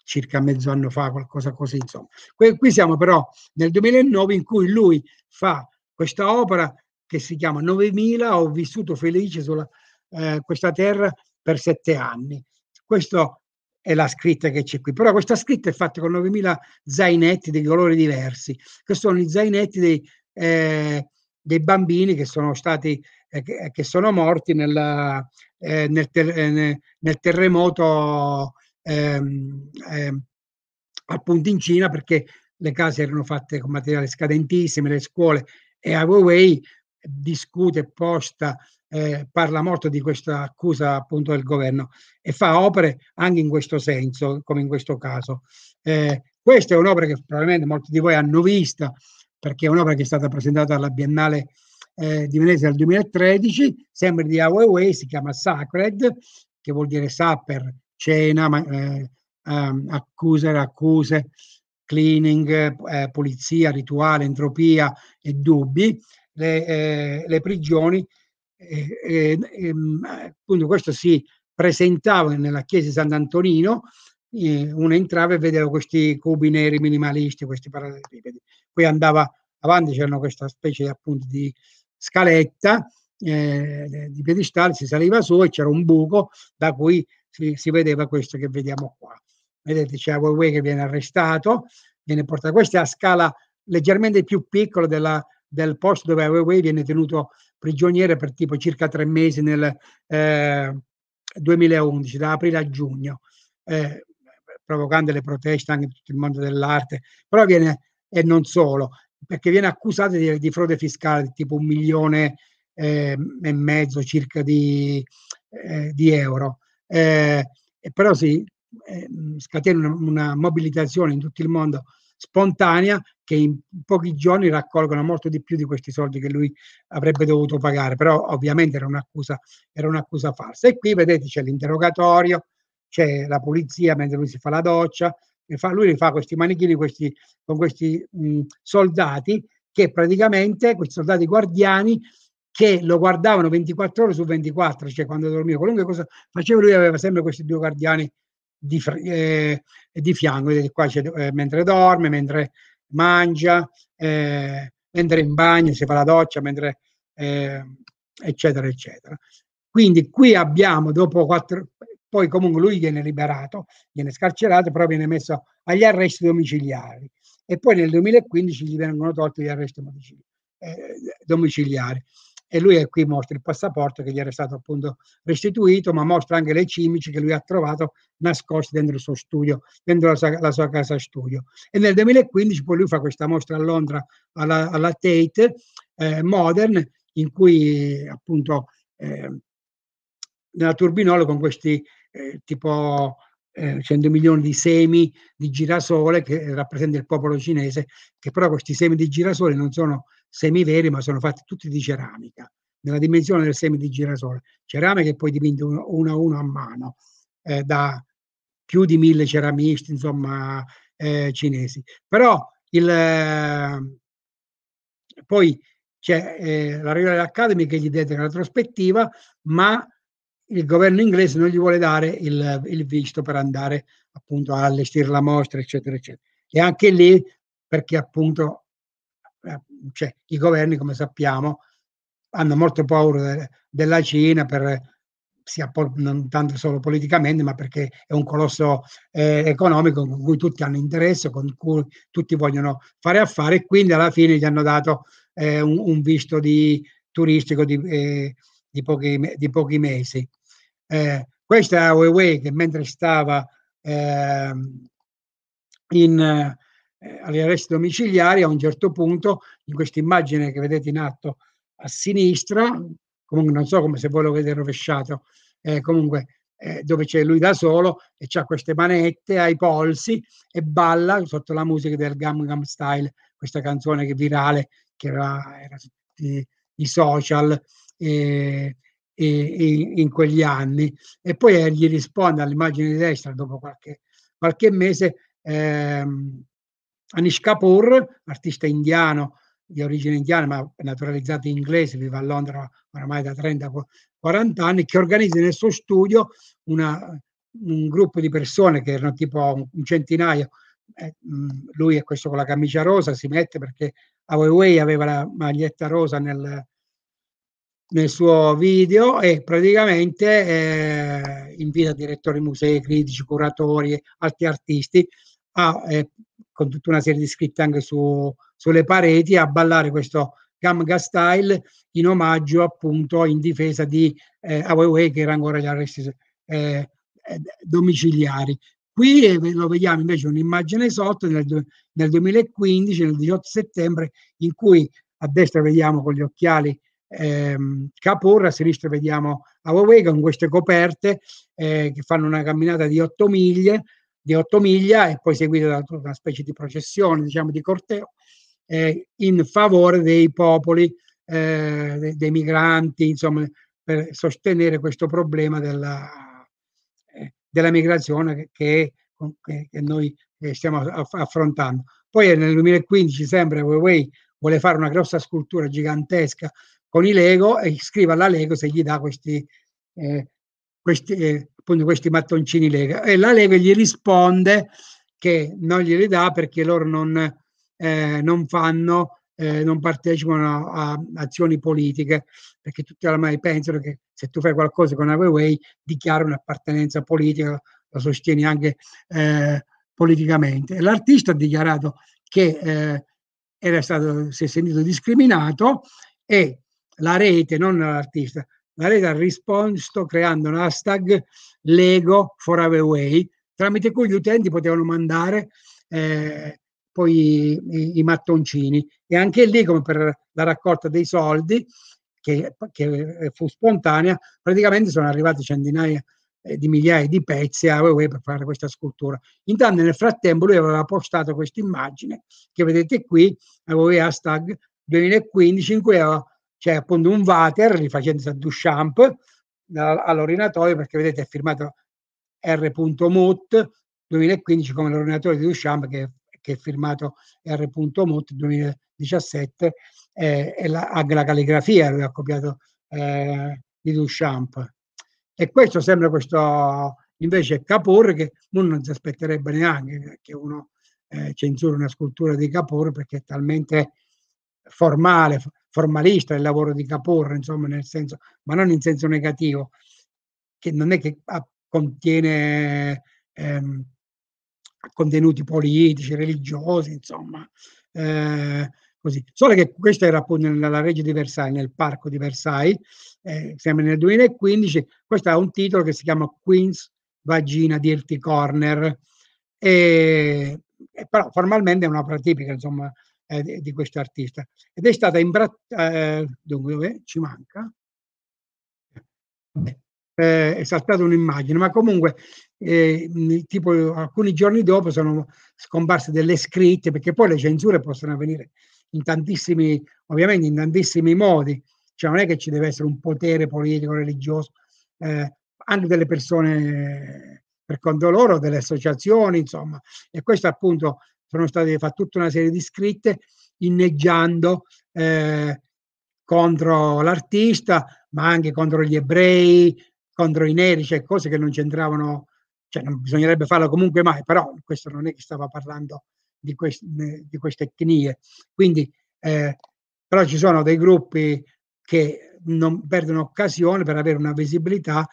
circa mezzo anno fa, qualcosa così, insomma. qui siamo però nel 2009 in cui lui fa questa opera che si chiama 9000, ho vissuto felice sulla eh, questa terra per sette anni. Questa è la scritta che c'è qui, però questa scritta è fatta con 9000 zainetti di colori diversi, che sono i zainetti dei... Eh, dei bambini che sono stati eh, che, eh, che, sono morti nel, eh, nel, ter- eh, nel terremoto ehm, ehm, appunto in Cina perché le case erano fatte con materiali scadentissimi, le scuole e Huawei discute, posta, eh, parla molto di questa accusa appunto del governo e fa opere anche in questo senso, come in questo caso. Eh, questa è un'opera che probabilmente molti di voi hanno vista, perché è un'opera che è stata presentata alla Biennale eh, di Venezia nel 2013, sempre di Huawei, si chiama Sacred, che vuol dire saper, cena, ma, eh, um, accuse, accuse, cleaning, eh, eh, pulizia, rituale, entropia e dubbi, le, eh, le prigioni. Eh, eh ehm, appunto questo si presentava nella chiesa di Sant'Antonino eh, uno entrava e vedeva questi cubi neri minimalisti, questi parallelepipedi. Poi andava avanti, c'erano questa specie appunto di scaletta eh, di piedistalli, si saliva su e c'era un buco da cui si, si vedeva questo che vediamo qua. Vedete, c'è Huawei che viene arrestato, viene portato. Questa è la scala leggermente più piccola della, del posto dove Huawei viene tenuto prigioniero per tipo circa tre mesi nel eh, 2011, da aprile a giugno. Eh, provocando le proteste anche in tutto il mondo dell'arte, però viene, e non solo, perché viene accusato di, di frode fiscale di tipo un milione eh, e mezzo circa di, eh, di euro. Eh, però si ehm, scatena una, una mobilitazione in tutto il mondo spontanea che in pochi giorni raccolgono molto di più di questi soldi che lui avrebbe dovuto pagare, però ovviamente era un'accusa, era un'accusa falsa. E qui vedete c'è l'interrogatorio, c'è la pulizia mentre lui si fa la doccia, e fa, lui fa questi manichini questi, con questi mh, soldati che praticamente, questi soldati guardiani, che lo guardavano 24 ore su 24, cioè quando dormiva, qualunque cosa faceva lui aveva sempre questi due guardiani di, eh, di fianco, qua c'è, eh, mentre dorme, mentre mangia, eh, mentre in bagno, si fa la doccia, mentre, eh, eccetera, eccetera. Quindi qui abbiamo, dopo quattro, poi comunque lui viene liberato, viene scarcerato, però viene messo agli arresti domiciliari e poi nel 2015 gli vengono tolti gli arresti eh, domiciliari. E lui è qui mostra il passaporto che gli era stato appunto restituito, ma mostra anche le cimici che lui ha trovato nascoste dentro il suo studio, dentro la sua, la sua casa studio. E nel 2015 poi lui fa questa mostra a Londra alla, alla Tate eh, Modern, in cui appunto eh, nella Turbinolo con questi eh, tipo eh, 100 milioni di semi di girasole che rappresenta il popolo cinese, che però questi semi di girasole non sono semi veri ma sono fatti tutti di ceramica, nella dimensione del semi di girasole, ceramica che poi dipinge uno, uno a uno a mano eh, da più di mille ceramisti insomma eh, cinesi. Però il, poi c'è eh, la Royal Academy che gli dedica una prospettiva, ma il governo inglese non gli vuole dare il, il visto per andare appunto a allestire la mostra, eccetera, eccetera. E anche lì perché appunto eh, cioè, i governi, come sappiamo, hanno molto paura de- della Cina per sia po- non tanto solo politicamente, ma perché è un colosso eh, economico con cui tutti hanno interesse, con cui tutti vogliono fare affari e quindi alla fine gli hanno dato eh, un, un, visto di, turistico di, eh, di, pochi, di, pochi, mesi. Eh, questa è Huawei che mentre stava eh, in, eh, agli arresti domiciliari a un certo punto, in questa immagine che vedete in alto a sinistra, comunque non so come se voi lo vedete rovesciato, eh, comunque eh, dove c'è lui da solo e ha queste manette ai polsi e balla sotto la musica del Gam Gam Style, questa canzone che è virale, che era, era tutti i social. Eh, in, in quegli anni e poi eh, gli risponde all'immagine di destra dopo qualche, qualche mese ehm, Anish Kapoor, artista indiano di origine indiana ma naturalizzato in inglese, vive a Londra oramai da 30-40 anni, che organizza nel suo studio una, un gruppo di persone che erano tipo un, centinaio. Eh, mm, lui è questo con la camicia rosa, si mette perché Huawei aveva la maglietta rosa nel, nel suo video e praticamente eh, invita direttori musei, critici, curatori, altri artisti a, eh, con tutta una serie di scritte anche su, sulle pareti a ballare questo Gamga Style in omaggio appunto in difesa di eh, Huawei che era ancora gli arresti eh, eh domiciliari. Qui eh, lo vediamo invece un'immagine sotto nel, nel 2015, nel 18 settembre, in cui a destra vediamo con gli occhiali ehm, Capurra, a sinistra vediamo Huawei con queste coperte eh, che fanno una camminata di 8 miglia, di 8 miglia e poi seguita da una specie di processione, diciamo di corteo, eh, in favore dei popoli, eh, dei, dei migranti, insomma, per sostenere questo problema della, eh, della migrazione che, che, che noi eh, stiamo affrontando. Poi nel 2015 sembra Huawei vuole fare una grossa scultura gigantesca con i Lego e scrive alla Lego se gli dà questi, eh, questi, eh, appunto questi mattoncini Lego. E la Lego gli risponde che non glieli dà perché loro non, eh, non fanno, eh, non partecipano a, a, azioni politiche, perché tutti oramai pensano che se tu fai qualcosa con Huawei dichiara un'appartenenza politica, lo sostieni anche eh, politicamente. L'artista ha dichiarato che eh, era stato, si è sentito discriminato e la rete, non l'artista, la rete ha risposto creando un hashtag Lego for Way, tramite cui gli utenti potevano mandare eh, poi i, i, mattoncini. E anche lì, come per la raccolta dei soldi, che, che fu spontanea, praticamente sono arrivate centinaia eh, di migliaia di pezzi a Huawei per fare questa scultura. Intanto nel frattempo lui aveva postato questa immagine che vedete qui, Huawei hashtag 2015, in cui aveva c'è appunto un Vater rifacendosi a Duchamp all'orinatorio perché vedete è firmato R.Mot 2015 come l'ordinatore di Duchamp che, che è firmato R.Mot 2017 eh, e la, anche la calligrafia lui ha copiato eh, di Duchamp e questo sembra questo invece Capor che uno non si aspetterebbe neanche che uno eh, censura una scultura di Capor perché è talmente formale formalista il lavoro di Caporra, insomma, nel senso, ma non in senso negativo, che non è che ah, contiene ehm, contenuti politici, religiosi, insomma. Eh, così. Solo che questa era appunto nella regia di Versailles, nel parco di Versailles, eh, sempre nel 2015, questo ha un titolo che si chiama Queen's Vagina Dirty Corner, e, e però formalmente è un'opera tipica, insomma, eh, di, di questo artista. Ed è stata imbrattata, eh, dove ci manca? Eh, eh, è saltata un'immagine, ma comunque eh, tipo alcuni giorni dopo sono scomparse delle scritte, perché poi le censure possono avvenire in tantissimi, ovviamente in tantissimi modi, cioè non è che ci deve essere un potere politico, religioso, eh, anche delle persone eh, per conto loro, delle associazioni, insomma, e questo appunto sono state fatte tutta una serie di scritte inneggiando eh, contro l'artista, ma anche contro gli ebrei, contro i neri, cioè cose che non c'entravano, cioè non bisognerebbe farlo comunque mai, però questo non è che stava parlando di, quest, di queste etnie. Quindi, eh, però ci sono dei gruppi che non perdono occasione per avere una visibilità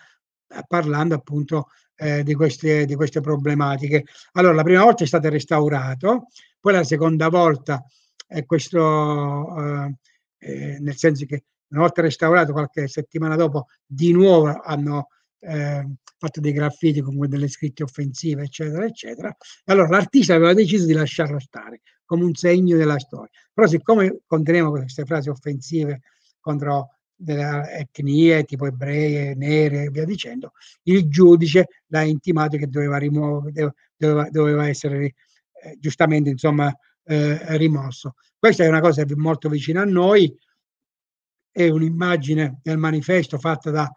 eh, parlando appunto eh, di, queste, di, queste, problematiche. Allora, la prima volta è stato restaurato, poi la seconda volta è questo, eh, eh nel senso che una volta restaurato, qualche settimana dopo, di nuovo hanno eh, fatto dei graffiti con delle scritte offensive, eccetera, eccetera. Allora l'artista aveva deciso di lasciarlo stare come un segno della storia. Però siccome contenevo queste frasi offensive contro delle etnie tipo ebree, nere e via dicendo, il giudice l'ha intimato che doveva, rimuovere, doveva, doveva essere eh, giustamente insomma, eh, rimosso. Questa è una cosa molto vicina a noi, è un'immagine del manifesto fatta da,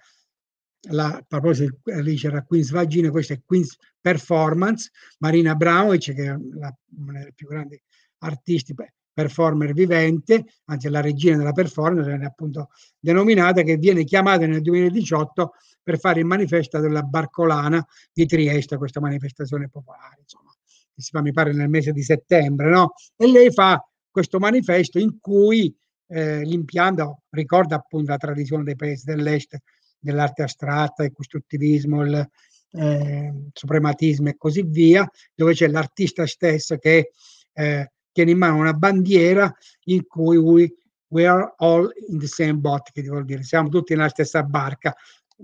la, a proposito lì c'era Queen's Vagina, questa è Queen's Performance, Marina Abramovic che è una delle più grandi artisti beh, performer vivente, anzi la regina della performance, viene appunto denominata, che viene chiamata nel 2018 per fare il manifesto della Barcolana di Trieste, questa manifestazione popolare, insomma, che si fa, mi pare, nel mese di settembre, no? E lei fa questo manifesto in cui eh, l'impianto ricorda appunto la tradizione dei paesi dell'est, dell'arte astratta, il costruttivismo, il, eh, suprematismo e così via, dove c'è l'artista stesso che eh, tiene in mano una bandiera in cui we, we are all in the same boat, che vuol dire siamo tutti nella stessa barca,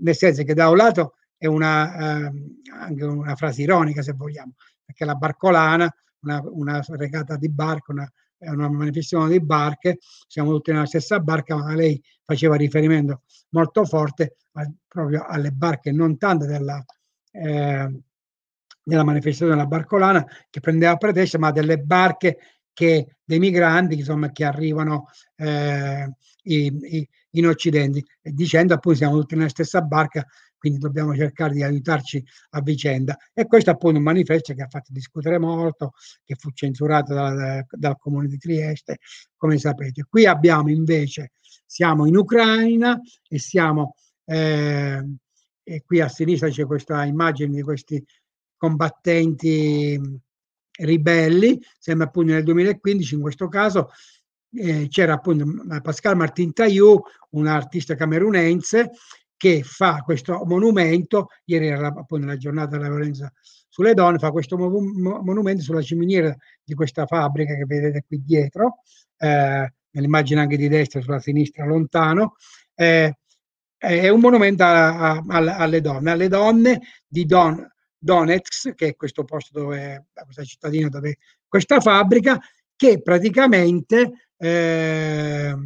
nel senso che da un lato è una, eh, anche una frase ironica se vogliamo, perché la barcolana, una, una regata di barca, una, una manifestazione di barche, siamo tutti nella stessa barca, ma lei faceva riferimento molto forte a, proprio alle barche non tanto della, eh, della manifestazione della barcolana che prendeva pretesto, ma delle barche che dei migranti insomma, che arrivano eh, in, in Occidente, dicendo appunto ah, siamo tutti nella stessa barca, quindi dobbiamo cercare di aiutarci a vicenda. E questo appunto un manifesto che ha fatto discutere molto, che fu censurato dal, dal comune di Trieste, come sapete. Qui abbiamo invece, siamo in Ucraina e siamo, eh, e qui a sinistra c'è questa immagine di questi combattenti ribelli, sembra appunto nel 2015 in questo caso eh, c'era appunto Pascal Martin Tayou, un artista camerunense che fa questo monumento, ieri era appunto la giornata della violenza sulle donne, fa questo mo- monumento sulla ciminiera di questa fabbrica che vedete qui dietro, eh, nell'immagine anche di destra sulla sinistra lontano, eh, è un monumento a, a, a, alle donne, alle donne di Don Donetsk, che è questo posto dove, questa cittadina dove questa fabbrica, che praticamente eh,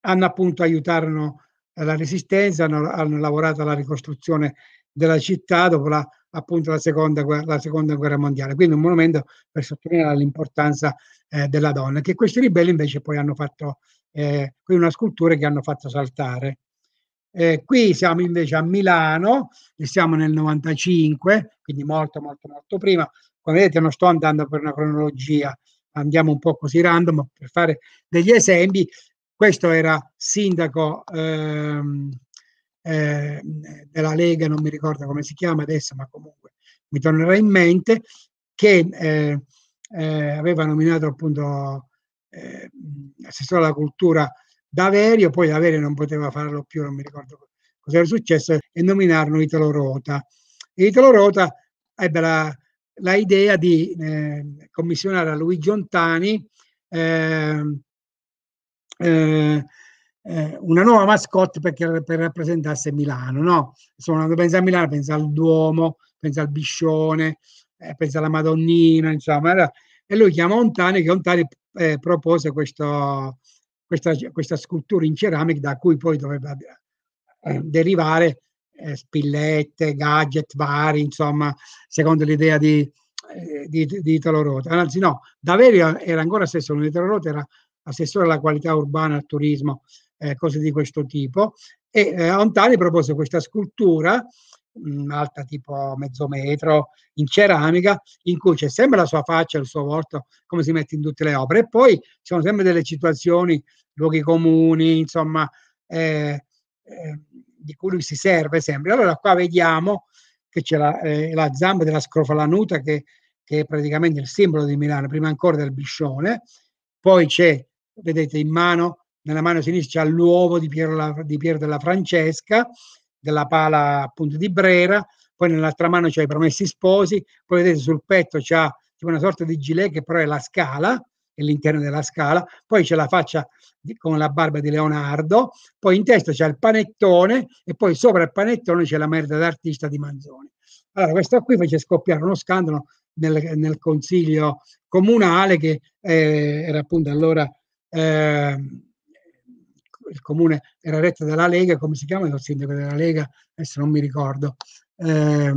hanno appunto aiutato la resistenza, hanno, hanno, lavorato alla ricostruzione della città dopo la, appunto la seconda, la seconda guerra mondiale. Quindi un monumento per sottolineare l'importanza eh, della donna, che questi ribelli invece poi hanno fatto, eh, una scultura che hanno fatto saltare. Eh, qui siamo invece a Milano e siamo nel 95, quindi molto molto molto prima. Come vedete non sto andando per una cronologia, andiamo un po' così random per fare degli esempi. Questo era sindaco ehm, eh, della Lega, non mi ricordo come si chiama adesso, ma comunque mi tornerà in mente, che eh, eh aveva nominato appunto eh, assessore alla cultura Daverio, poi Daverio non poteva farlo più, non mi ricordo cosa era successo, e nominarono Italo Rota. E Italo Rota ebbe la, la idea di eh, commissionare a Luigi Ontani ehm, eh, eh, una nuova mascotte perché, per rappresentasse Milano. No? Insomma, quando pensa a Milano, pensa al Duomo, pensa al Biscione, eh, pensa alla Madonnina, insomma. E lui chiama Ontani, che Ontani eh, propose questo, questa, questa scultura in ceramica da cui poi dovrebbe eh, derivare eh, spillette, gadget vari, insomma, secondo l'idea di, eh, di, di Italo Rota. Anzi no, Daverio era ancora assessore, di Italo Rota era assessore alla qualità urbana, al turismo, eh, cose di questo tipo. E eh, Ontani propose questa scultura mh, alta tipo mezzo metro, in ceramica, in cui c'è sempre la sua faccia, il suo volto, come si mette in tutte le opere. E poi ci sono sempre delle situazioni, luoghi comuni, insomma, eh, eh, di cui lui si serve sempre. Allora qua vediamo che c'è la, eh, la zamba della scrofalanuta che, che è praticamente il simbolo di Milano, prima ancora del biscione, poi c'è, vedete in mano, nella mano sinistra c'è l'uovo di Piero, la, di Piero della Francesca, della pala appunto di Brera, poi nell'altra mano c'è i promessi sposi, poi vedete sul petto c'è una sorta di gilet che però è la scala, è l'interno della scala, poi c'è la faccia di, con la barba di Leonardo, poi in testa c'è il panettone e poi sopra il panettone c'è la merda d'artista di Manzoni. Allora questo qui fece scoppiare uno scandalo nel, nel consiglio comunale che eh, era appunto allora... Eh, il comune era retto dalla Lega, come si chiama il sindaco della Lega, adesso non mi ricordo, eh,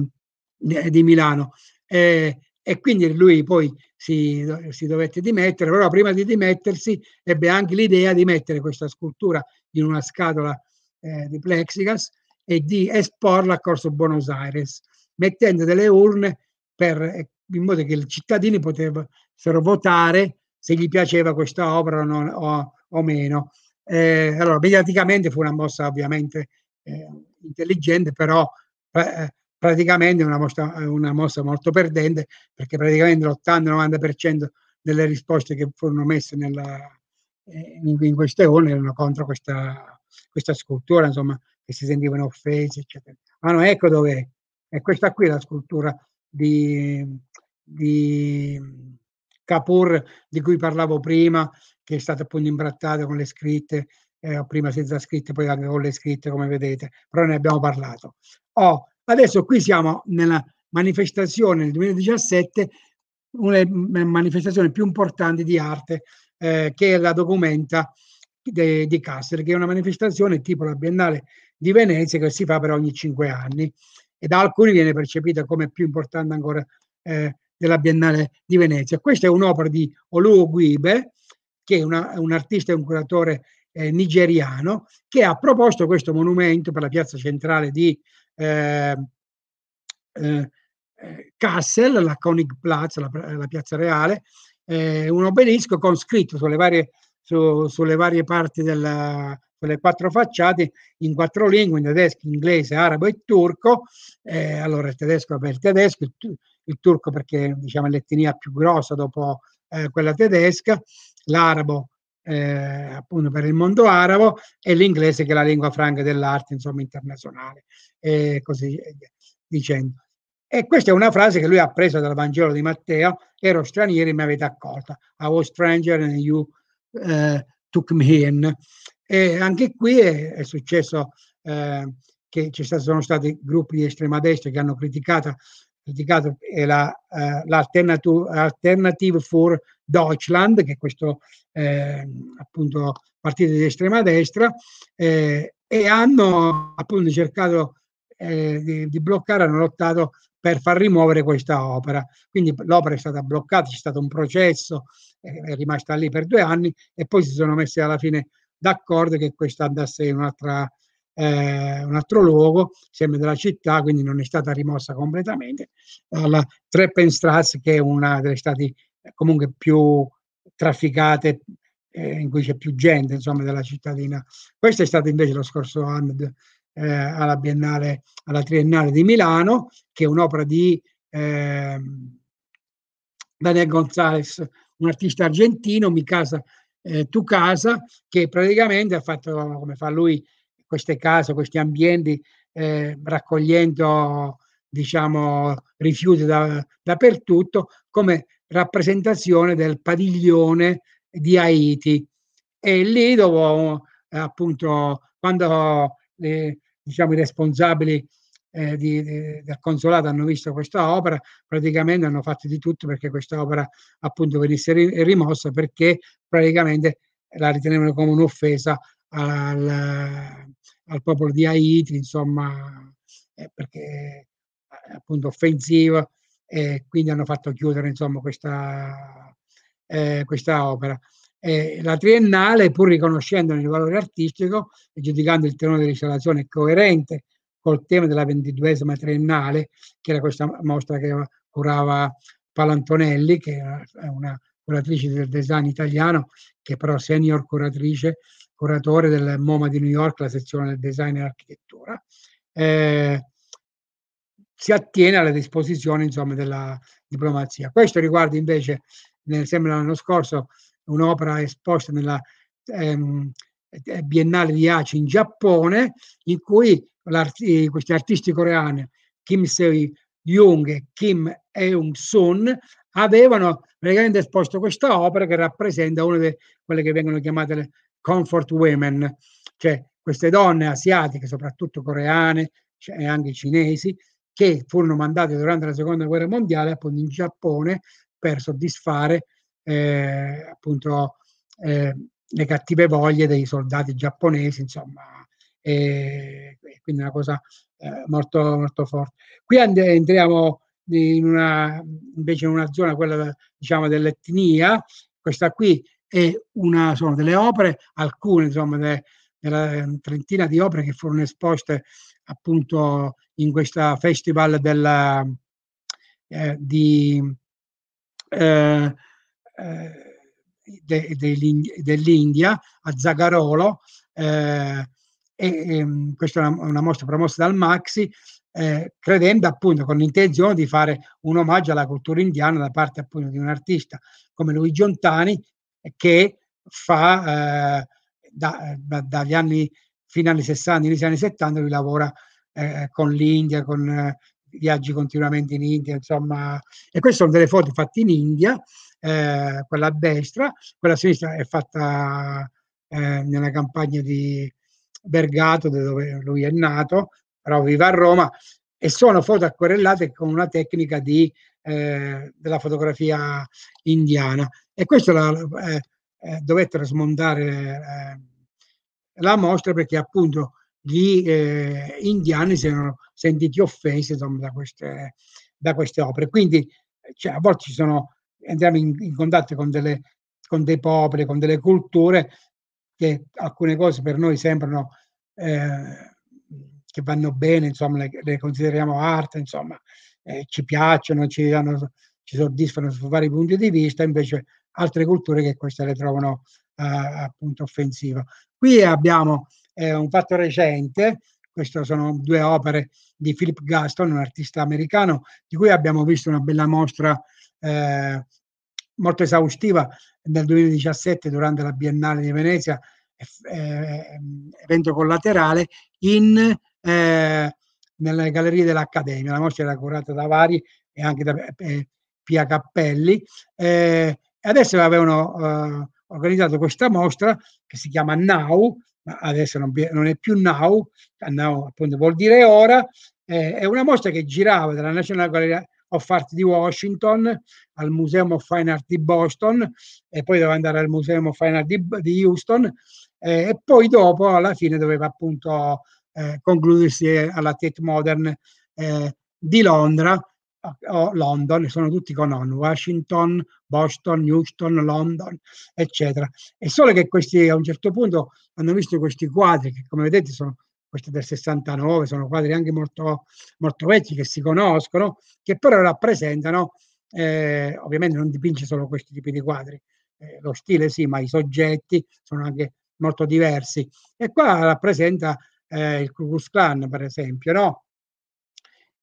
di Milano. Eh, e quindi lui poi si, si, dovette dimettere, però prima di dimettersi ebbe anche l'idea di mettere questa scultura in una scatola eh, di plexigas e di esporla a Corso Buenos Aires, mettendo delle urne per, eh, in modo che i cittadini potessero votare se gli piaceva questa opera o, non, o, o meno. Eh, allora, mediaticamente fu una mossa ovviamente eh, intelligente, però eh, praticamente una mossa, eh, una mossa molto perdente, perché praticamente l'80-90% delle risposte che furono messe nella, eh, in, in queste urne erano contro questa, questa scultura, insomma, che si sentivano offese, eccetera. Ma no, ecco dov'è. è questa qui è la scultura di, di Kapur di cui parlavo prima, che è stata appunto imbrattata con le scritte, eh, prima senza scritte, poi anche con le scritte, come vedete, però ne abbiamo parlato. Oh, adesso qui siamo nella manifestazione del 2017, una delle manifestazioni più importanti di arte eh, che è la documenta de, di Cassel, che è una manifestazione tipo la Biennale di Venezia che si fa per ogni cinque anni e da alcuni viene percepita come più importante ancora eh, della Biennale di Venezia. Questa è un'opera di Oluo Guibe, che è una, un artista e un curatore eh, nigeriano, che ha proposto questo monumento per la piazza centrale di ehm, eh, eh, Kassel, la Königplatz, la, la piazza reale, eh, un obelisco con scritto sulle varie, su, sulle varie parti della, quelle quattro facciate in quattro lingue, in tedesco, inglese, arabo e turco. Eh, allora il tedesco per il tedesco, il, turco perché diciamo, è l'etnia più grossa dopo eh, quella tedesca, l'arabo eh, appunto per il mondo arabo e l'inglese che è la lingua franca dell'arte insomma internazionale e così eh, dicendo. E questa è una frase che lui ha preso dal Vangelo di Matteo, ero straniero e mi avete accolta, I was stranger and you uh, took me in. E anche qui è, è successo eh, che ci sono stati gruppi di estrema destra che hanno criticato criticato è la, eh, l'Alternative for Deutschland, che è questo eh, appunto partito di estrema destra, eh, e hanno appunto cercato eh, di, di bloccare, hanno lottato per far rimuovere questa opera. Quindi l'opera è stata bloccata, c'è stato un processo, è rimasta lì per due anni e poi si sono messi alla fine d'accordo che questa andasse in un'altra eh, un altro luogo, sempre della città, quindi non è stata rimossa completamente, alla Treppenstrasse, che è una delle strade eh, comunque più trafficate, eh, in cui c'è più gente, insomma, della cittadina. Questo è stato invece lo scorso anno eh, alla Biennale, alla Triennale di Milano, che è un'opera di eh, Daniel Gonzalez, un artista argentino, Mi Casa eh, Tu Casa, che praticamente ha fatto, come fa lui, queste case, questi ambienti, eh, raccogliendo diciamo, rifiuti da, dappertutto, come rappresentazione del padiglione di Haiti. E lì dove appunto quando eh, diciamo, i responsabili eh, di, di, del consolato hanno visto questa opera, praticamente hanno fatto di tutto perché questa opera appunto venisse rimossa perché praticamente la ritenevano come un'offesa al, al popolo di Haiti, insomma, eh, perché è eh, appunto offensiva e quindi hanno fatto chiudere insomma, questa, eh, questa opera. Eh, la triennale, pur riconoscendone il valore artistico e giudicando il tenore dell'installazione coerente col tema della ventiduesima triennale, che era questa mostra che curava Palantonelli, che era una curatrice del design italiano, che però senior curatrice curatore del MoMA di New York, la sezione del design e architettura, eh, si attiene alle disposizioni insomma, della diplomazia. Questo riguarda invece, nel, sempre l'anno scorso, un'opera esposta nella ehm, eh, Biennale di Aci in Giappone, in cui questi artisti coreani, Kim Se-young e Kim Eung-sun, avevano praticamente esposto questa opera che rappresenta una delle quelle che vengono chiamate le comfort women, cioè queste donne asiatiche, soprattutto coreane e anche cinesi, che furono mandate durante la seconda guerra mondiale appunto in Giappone per soddisfare eh, appunto eh, le cattive voglie dei soldati giapponesi, insomma, e quindi una cosa eh, molto, molto forte. Qui and- entriamo in una, invece in una zona, quella diciamo dell'etnia, questa qui e una, sono delle opere, alcune insomma, de, della ehm, trentina di opere che furono esposte appunto in questo festival della, eh, di, eh, eh, de, de, dell'India a Zagarolo. Eh, e, ehm, questa è una, una, mostra promossa dal Maxi, eh, credendo appunto con l'intenzione di fare un omaggio alla cultura indiana da parte appunto di un artista come Luigi Ontani che fa eh, da, da, dagli anni finali 60, inizio anni 70, lui lavora eh, con l'India, con eh, viaggi continuamente in India, insomma, e queste sono delle foto fatte in India, eh, quella a destra, quella a sinistra è fatta eh, nella campagna di Bergato, dove lui è nato, però vive a Roma, e sono foto acquerellate con una tecnica di, eh, della fotografia indiana e questo la, eh, eh, dovettero smontare eh, la mostra perché appunto gli eh, indiani si erano sentiti offesi insomma, da, queste, da, queste, opere. Quindi cioè, a volte ci sono, entriamo in, in contatto con, delle, con dei popoli, con delle culture che alcune cose per noi sembrano eh, che vanno bene, insomma, le, le consideriamo arte, insomma, eh, ci piacciono, ci, hanno, ci soddisfano su vari punti di vista, invece altre culture che queste le trovano eh, appunto offensiva. Qui abbiamo eh, un fatto recente, queste sono due opere di Philip Gaston, un artista americano, di cui abbiamo visto una bella mostra eh, molto esaustiva nel 2017 durante la Biennale di Venezia, eh, evento collaterale, in, eh, nelle gallerie dell'Accademia. La mostra era curata da vari e anche da eh, Pia Cappelli, eh, adesso avevano uh, organizzato questa mostra che si chiama Now, ma adesso non, non è più Now, Now appunto vuol dire ora, eh, è una mostra che girava dalla National Gallery of Art di Washington al Museum of Fine Art di Boston e poi doveva andare al Museum of Fine Art di, di Houston eh, e poi dopo alla fine doveva appunto eh, concludersi eh, alla Tate Modern eh, di Londra London, sono tutti con ON, Washington, Boston, Houston, London, eccetera. È solo che questi a un certo punto hanno visto questi quadri, che come vedete sono questi del 69, sono quadri anche molto, molto vecchi che si conoscono, che però rappresentano, eh, ovviamente non dipinge solo questi tipi di quadri, eh, lo stile sì, ma i soggetti sono anche molto diversi. E qua rappresenta eh, il Ku Klux Klan, per esempio, no?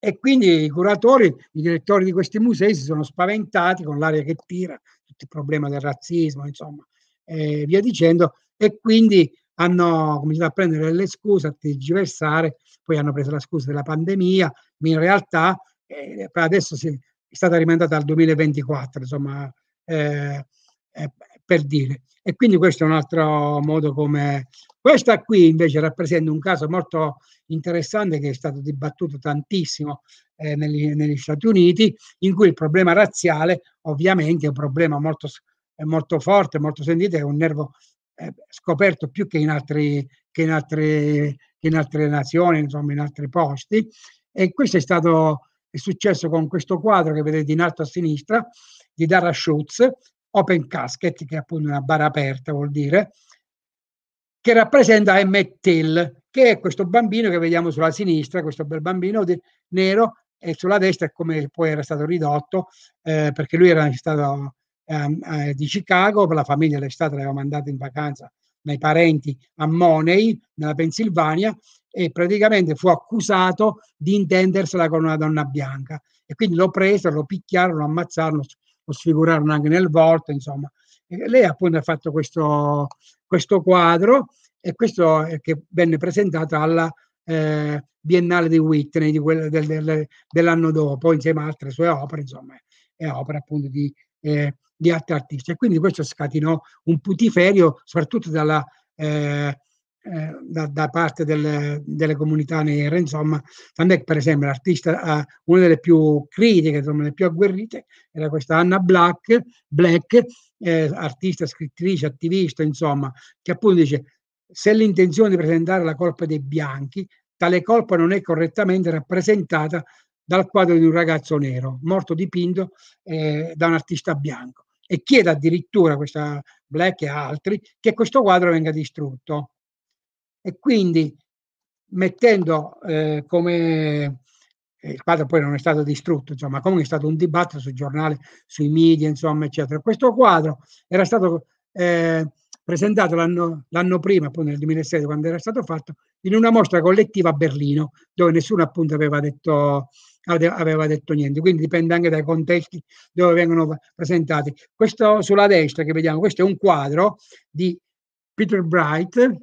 E quindi i curatori, i direttori di questi musei si sono spaventati con l'aria che tira, tutto il problema del razzismo, insomma, e via dicendo, e quindi hanno cominciato a prendere le scuse, a tergiversare, poi hanno preso la scusa della pandemia, ma in realtà eh, adesso si, è stata rimandata al 2024, insomma, eh, eh, per dire. E quindi questo è un altro modo come... Questa qui invece rappresenta un caso molto interessante che è stato dibattuto tantissimo eh, negli, negli, Stati Uniti, in cui il problema razziale ovviamente è un problema molto, molto forte, molto sentito, è un nervo eh, scoperto più che in, altri, che, in altri, che in altre nazioni, insomma in altri posti. E questo è stato è successo con questo quadro che vedete in alto a sinistra di Dara Schutz, Open Casket, che è appunto una bara aperta vuol dire, che rappresenta Till, che è questo bambino che vediamo sulla sinistra, questo bel bambino di, nero, e sulla destra è come poi era stato ridotto, eh, perché lui era stato ehm, eh, di Chicago, la famiglia l'estate l'aveva mandato in vacanza dai parenti a Money, nella Pennsylvania, e praticamente fu accusato di intendersela con una donna bianca. E quindi lo presero, lo picchiarono, lo ammazzarono, lo sfigurarono anche nel volto, insomma. E lei appunto ha fatto questo, questo quadro e questo è che venne presentato alla eh, Biennale di Whitney di quella del, del, dell'anno dopo, insieme a altre sue opere, insomma, e opere appunto di, eh, di altri artisti. E quindi questo scatenò un putiferio, soprattutto dalla... Eh, eh, da, da, parte del, delle comunità nere, insomma, tant'è per esempio l'artista, eh, una delle più critiche, insomma, le più agguerrite, era questa Anna Black, Black eh, artista, scrittrice, attivista, insomma, che appunto dice se l'intenzione di presentare la colpa dei bianchi, tale colpa non è correttamente rappresentata dal quadro di un ragazzo nero, morto dipinto eh, da un artista bianco. E chiede addirittura, questa Black e altri, che questo quadro venga distrutto e quindi mettendo eh, come eh, il quadro poi non è stato distrutto, insomma, comunque è stato un dibattito sul giornale, sui media, insomma, eccetera. Questo quadro era stato eh, presentato l'anno, l'anno prima, appunto nel 2006, quando era stato fatto, in una mostra collettiva a Berlino, dove nessuno appunto aveva detto, aveva detto niente, quindi dipende anche dai contesti dove vengono presentati. Questo sulla destra che vediamo, questo è un quadro di Peter Bright,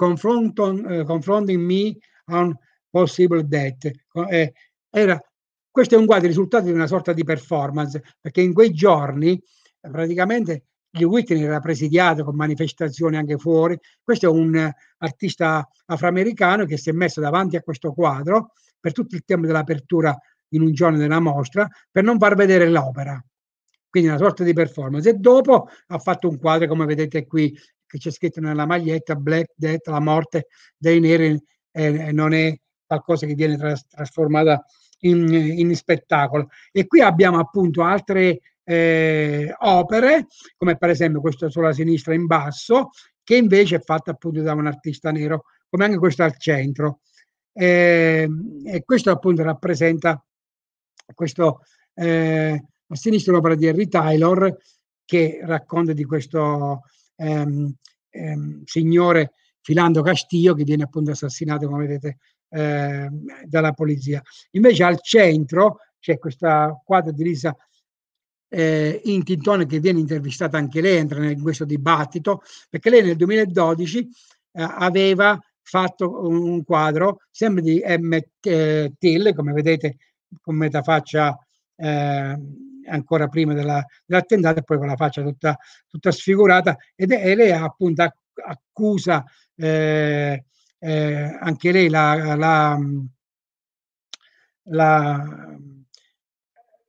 confronton, eh, confronting me on possible debt. Eh, era, questo è un quadro risultato di una sorta di performance, perché in quei giorni praticamente il weekend era presidiato con manifestazioni anche fuori. Questo è un artista afroamericano che si è messo davanti a questo quadro per tutto il tempo dell'apertura in un giorno della mostra per non far vedere l'opera. Quindi una sorta di performance. E dopo ha fatto un quadro, come vedete qui, che c'è scritto nella maglietta Black Death, la morte dei neri, eh, eh, non è qualcosa che viene tras- trasformata in, in, spettacolo. E qui abbiamo appunto altre eh, opere, come per esempio questa sulla sinistra in basso, che invece è fatta appunto da un artista nero, come anche questa al centro. Eh, e questo appunto rappresenta questo eh, a sinistra l'opera di Henry Taylor che racconta di questo ehm, ehm, signore Filando Castillo che viene appunto assassinato, come vedete, ehm, dalla polizia. Invece al centro c'è questa quadra di Lisa eh, Intintone che viene intervistata anche lei, entra in questo dibattito, perché lei nel 2012 eh, aveva fatto un, quadro sempre di M. Till, come vedete con metafaccia eh, ancora prima della, dell'attentato e poi con la faccia tutta, tutta sfigurata ed è, e lei appunto accusa eh, eh, anche lei la, la, la,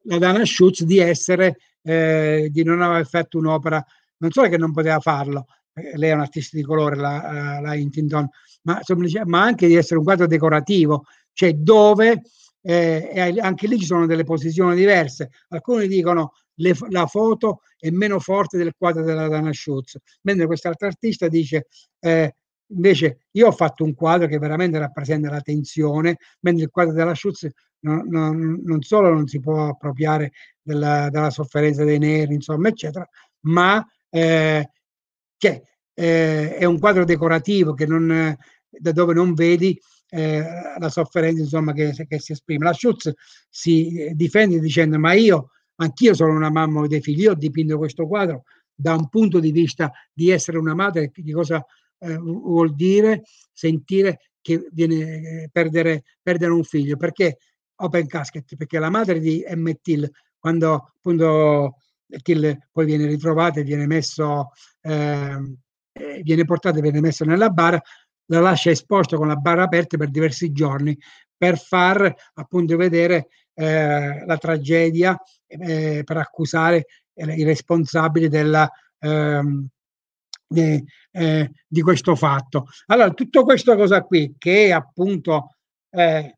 la Dana Schutz di essere eh, di non aver fatto un'opera non solo che non poteva farlo eh, lei è un artista di colore la, la Huntington ma, ma anche di essere un quadro decorativo cioè dove eh, e anche lì ci sono delle posizioni diverse. Alcuni dicono che la foto è meno forte del quadro della Dana Schutz, mentre quest'altro artista dice eh, invece io ho fatto un quadro che veramente rappresenta la tensione, mentre il quadro della Schutz non, non, non solo non si può appropriare della, della, sofferenza dei neri, insomma, eccetera, ma eh, che eh, è un quadro decorativo che non, da dove non vedi eh, la sofferenza insomma, che, che, si esprime. La Schutz si eh, difende dicendo ma io, anch'io sono una mamma dei figli, io ho dipinto questo quadro da un punto di vista di essere una madre, di cosa eh, vuol dire sentire che viene eh, perdere, perdere un figlio, perché Open Casket, perché la madre di M. Till, quando appunto Till poi viene ritrovata e viene messo, ehm, eh, viene portata e viene messo nella bara, la lascia esposta con la barra aperta per diversi giorni per far appunto vedere eh, la tragedia, eh, per accusare eh, i responsabili della, ehm, di, eh, di questo fatto. Allora, tutto questo cosa qui che appunto eh,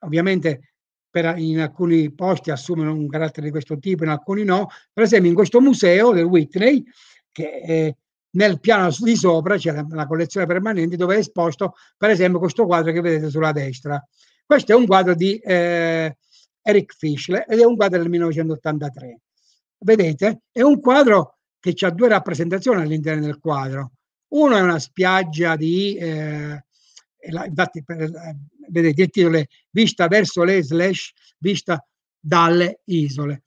ovviamente per, in alcuni posti assumono un carattere di questo tipo, in alcuni no. Per esempio, in questo museo del Whitney, che eh, nel piano di sopra c'è la, la collezione permanente dove è esposto per esempio questo quadro che vedete sulla destra. Questo è un quadro di eh, Eric Fischler ed è un quadro del 1983. Vedete? È un quadro che ha due rappresentazioni all'interno del quadro. Uno è una spiaggia di, eh, la, infatti per, eh, vedete il titolo è Vista verso le slash, vista dalle isole.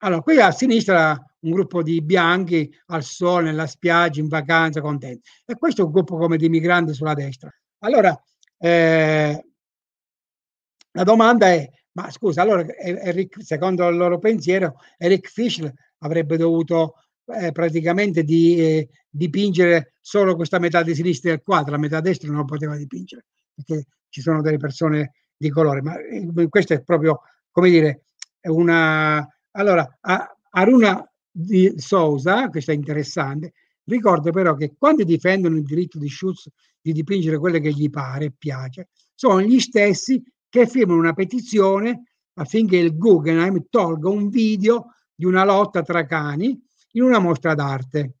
Allora, qui a sinistra un gruppo di bianchi al sole, nella spiaggia, in vacanza, contenti. E questo è un gruppo come di migranti sulla destra. Allora, eh, la domanda è, ma scusa, allora eh, Eric, secondo il loro pensiero, Eric Fischl avrebbe dovuto eh, praticamente di, eh, dipingere solo questa metà di sinistra del quadro, la metà destra non poteva dipingere, perché ci sono delle persone di colore, ma eh, questo è proprio, come dire, una allora, Aruna di Sousa, questo è interessante, ricorda però che quando difendono il diritto di Schulz di dipingere quello che gli pare e piace, sono gli stessi che firmano una petizione affinché il Guggenheim tolga un video di una lotta tra cani in una mostra d'arte.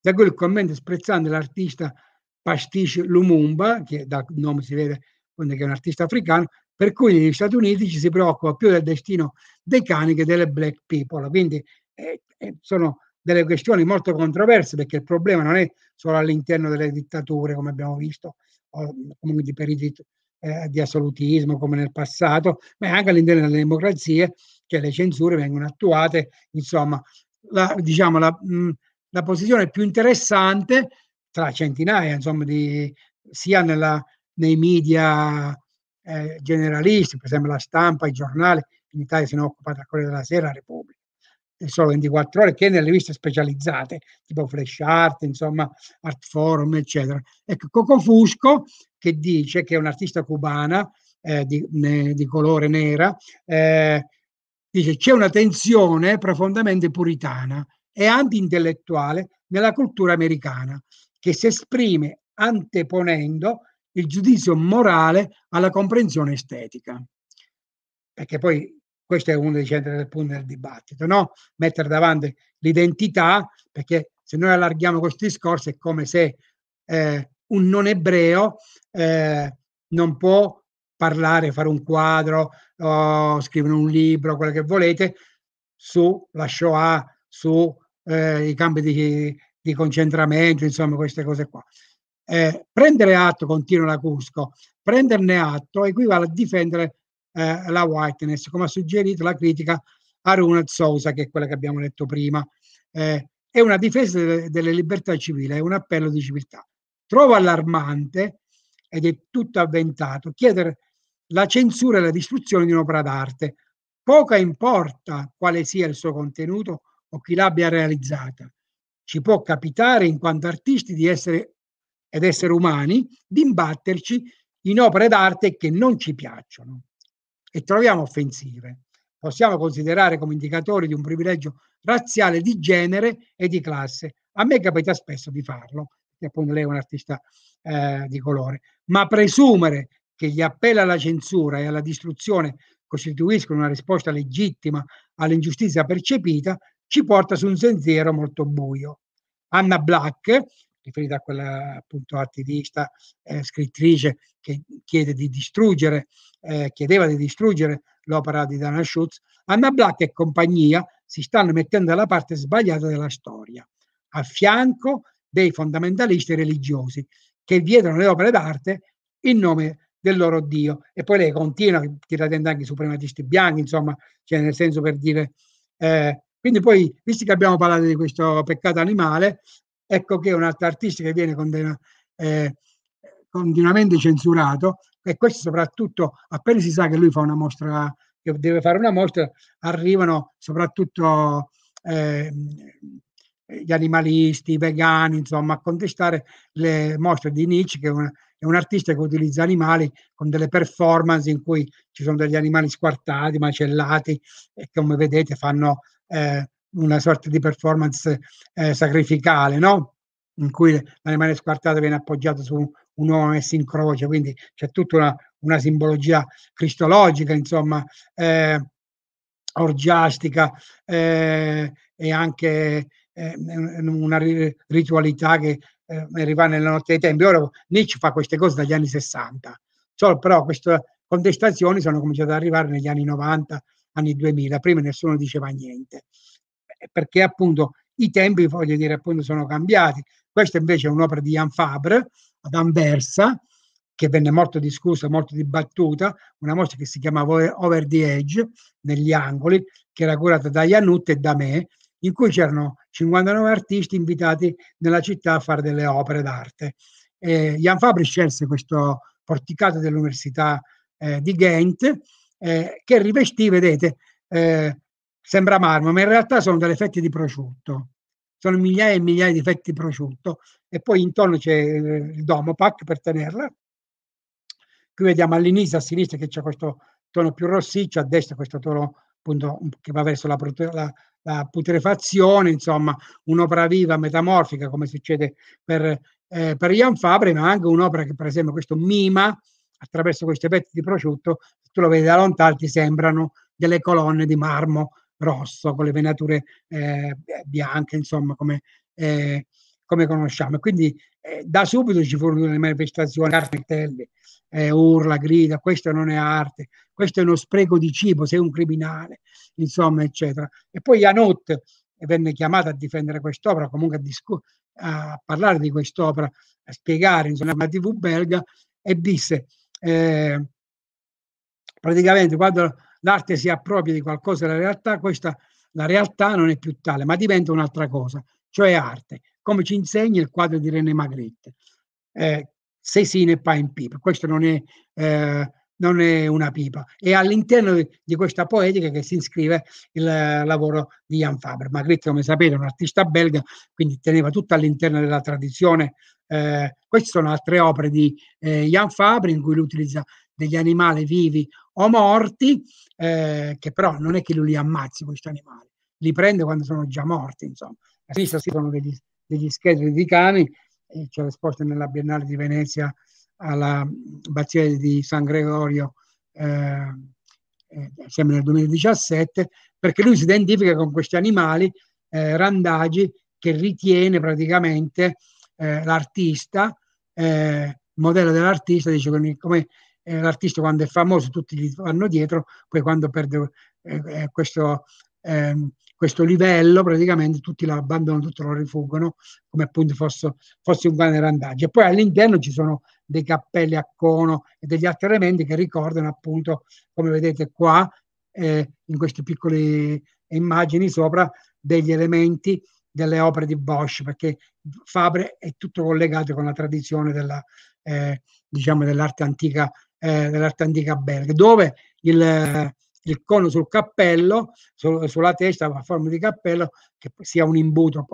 Da quel commento sprezzante l'artista Pastiche Lumumba, che dal nome si vede che è un artista africano, per cui negli Stati Uniti ci si preoccupa più del destino dei cani che delle black people. Quindi eh, eh, sono delle questioni molto controverse perché il problema non è solo all'interno delle dittature, come abbiamo visto, o comunque di periti eh, di assolutismo come nel passato, ma è anche all'interno delle democrazie che le censure vengono attuate. Insomma, la, diciamo, la, mh, la posizione più interessante tra centinaia, insomma, di, sia nella, nei media eh, generalisti, per esempio la stampa, i giornali, in Italia se ne occupa da Corriere della Sera, Repubblica, e Sole 24 Ore, che nelle riviste specializzate, tipo Flash Art, insomma, Art Forum, eccetera. Ecco, Coco Fusco, che dice che è un'artista cubana eh, di, ne, di, colore nera, eh, dice c'è una tensione profondamente puritana e anti-intellettuale nella cultura americana, che si esprime anteponendo il giudizio morale alla comprensione estetica. Perché poi questo è uno dei centri del punto del dibattito, no? Mettere davanti l'identità, perché se noi allarghiamo questo discorso è come se eh, un non ebreo eh, non può parlare, fare un quadro, oh, scrivere un libro, quello che volete, sulla Shoah, sui eh, campi di, di concentramento, insomma queste cose qua eh, prendere atto, continua la Cusco, prenderne atto equivale a difendere eh, la whiteness, come ha suggerito la critica a Runa Sousa, che è quella che abbiamo letto prima. Eh, è una difesa delle, delle libertà civili, è un appello di civiltà. Trovo allarmante, ed è tutto avventato, chiedere la censura e la distruzione di un'opera d'arte. Poco importa quale sia il suo contenuto o chi l'abbia realizzata. Ci può capitare in quanto artisti di essere ed esseri umani di imbatterci in opere d'arte che non ci piacciono e troviamo offensive. Possiamo considerare come indicatori di un privilegio razziale di genere e di classe. A me capita spesso di farlo, che appunto lei è un artista eh, di colore, ma presumere che gli appelli alla censura e alla distruzione costituiscono una risposta legittima all'ingiustizia percepita ci porta su un sentiero molto buio. Anna Black riferita a quella appunto attivista, eh, scrittrice che chiede di distruggere, eh, chiedeva di distruggere l'opera di Dana Schutz, Anna Black e compagnia si stanno mettendo dalla parte sbagliata della storia, a fianco dei fondamentalisti religiosi che vietano le opere d'arte in nome del loro Dio. E poi lei continua, tira dentro anche i suprematisti bianchi, insomma, cioè nel senso per dire... Eh, quindi poi, visto che abbiamo parlato di questo peccato animale, Ecco che un'altra artista che viene condena, eh, continuamente censurato e questo soprattutto appena si sa che lui fa una mostra, che deve fare una mostra, arrivano soprattutto eh, gli animalisti, i vegani, insomma, a contestare le mostre di Nietzsche, che è un, è un, artista che utilizza animali con delle performance in cui ci sono degli animali squartati, macellati, e come vedete fanno eh, una sorta di performance eh, sacrificale, no? in cui l'animale squartato viene appoggiato su un uomo messo in croce, quindi c'è tutta una, una simbologia cristologica, insomma, eh, orgiastica eh, e anche eh, una ritualità che eh, arriva nella notte dei tempi. Ora Nietzsche fa queste cose dagli anni 60, Solo, però queste contestazioni sono cominciate ad arrivare negli anni 90, anni 2000, prima nessuno diceva niente. Eh, perché appunto i tempi, voglio dire, appunto sono cambiati. Questa invece è un'opera di Jan Fabre ad Anversa, che venne molto discussa, molto dibattuta, una mostra che si chiamava Over the Edge, negli angoli, che era curata da Janut e da me, in cui c'erano 59 artisti invitati nella città a fare delle opere d'arte. Eh, Jan Fabre scelse questo porticato dell'Università eh, di Ghent, eh, che rivestì, vedete, eh, sembra marmo, ma in realtà sono delle fette di prosciutto. Sono migliaia e migliaia di fette di prosciutto e poi intorno c'è eh, il domopac per tenerla. Qui vediamo all'inizio, a sinistra, che c'è questo tono più rossiccio, a destra questo tono appunto che va verso la, la, la putrefazione, insomma, un'opera viva, metamorfica, come succede per, eh, per Ian Fabri, ma anche un'opera che per esempio questo mima attraverso queste pezzi di prosciutto, tu lo vedi da lontano, ti sembrano delle colonne di marmo rosso, con le venature eh, bianche, insomma, come, eh, come conosciamo. E quindi eh, da subito ci furono delle manifestazioni, cartelli, eh, urla, grida, questo non è arte, questo è uno spreco di cibo, sei un criminale, insomma, eccetera. E poi Janot venne chiamata a difendere quest'opera, comunque a, discu- a parlare di quest'opera, a spiegare, insomma, la TV belga, e disse eh, praticamente quando l'arte si appropria di qualcosa della realtà, questa la realtà non è più tale, ma diventa un'altra cosa, cioè arte, come ci insegna il quadro di René Magritte. Eh, Sesine e Pine Pipe, questo non è, eh, non è una pipa. È all'interno di, di questa poetica che si iscrive il eh, lavoro di Jan Faber. Magritte, come sapete, è un artista belga, quindi teneva tutto all'interno della tradizione. Eh, queste sono altre opere di eh, Jan Faber in cui lui utilizza degli animali vivi o morti, eh, che però non è che lui li ammazzi questi animali, li prende quando sono già morti, insomma. A sinistra si sono degli, degli scheletri di cani, eh, c'è l'esposto nella Biennale di Venezia alla Bazzia di San Gregorio, eh, eh sempre nel 2017, perché lui si identifica con questi animali eh, randagi che ritiene praticamente eh, l'artista, modello dell'artista, dice come eh, l'artista quando è famoso tutti gli vanno dietro, poi quando perde eh, eh questo, eh, questo, livello praticamente tutti lo abbandonano, tutti lo rifuggono come appunto fosse, fosse un grande randaggio. E poi all'interno ci sono dei cappelli a cono e degli altri elementi che ricordano appunto, come vedete qua, eh, in queste piccole immagini sopra, degli elementi delle opere di Bosch, perché Fabre è tutto collegato con la tradizione della, eh, diciamo, dell'arte antica eh, dell'arte antica belga, dove il, il cono sul cappello, su, sulla testa a forma di cappello, che sia un imbuto,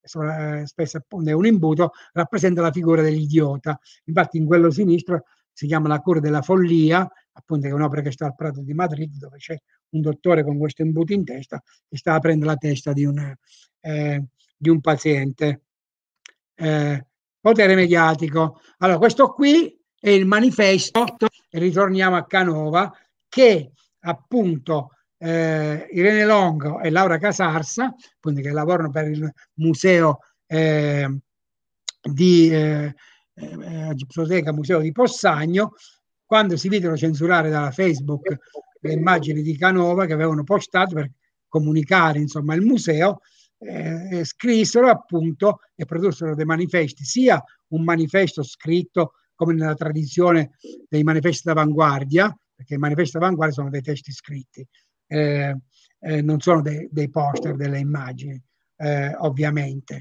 eh, spesso appunto è un imbuto, rappresenta la figura dell'idiota. Infatti in quello sinistro si chiama La cura della follia, appunto è un'opera che sta al Prato di Madrid, dove c'è un dottore con questo imbuto in testa che sta aprendo la testa di un, eh, di un paziente. Eh, potere mediatico. Allora, questo qui è il manifesto ritorniamo a Canova, che appunto eh, Irene Longo e Laura Casarsa, quindi che lavorano per il museo eh, di eh, eh Gipsoteca, museo di Possagno, quando si videro censurare dalla Facebook le immagini di Canova che avevano postato per comunicare insomma il museo, eh, scrissero appunto e produssero dei manifesti, sia un manifesto scritto come nella tradizione dei manifesti d'avanguardia, perché i manifesti d'avanguardia sono dei testi scritti, eh, eh, non sono dei, dei, poster, delle immagini, eh, ovviamente,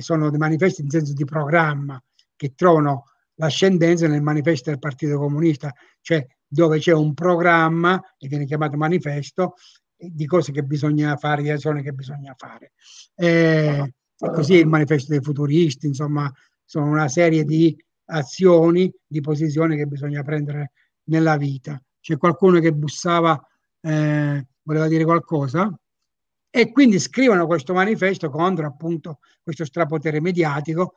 sono dei manifesti in senso di programma che trovano l'ascendenza nel manifesto del Partito Comunista, cioè dove c'è un programma, che viene chiamato manifesto, di cose che bisogna fare, di azioni che bisogna fare. Eh, così il manifesto dei futuristi, insomma, sono una serie di azioni di posizione che bisogna prendere nella vita. C'è qualcuno che bussava, eh, voleva dire qualcosa? E quindi scrivono questo manifesto contro appunto questo strapotere mediatico,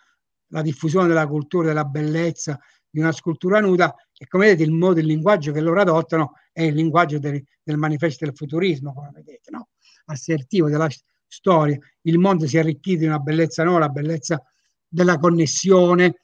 la diffusione della cultura, della bellezza, di una scultura nuda e come vedete il modo, il linguaggio che loro adottano è il linguaggio del, del manifesto del futurismo, come vedete, no? assertivo della storia. Il mondo si arricchisce di una bellezza nuova, la bellezza della connessione,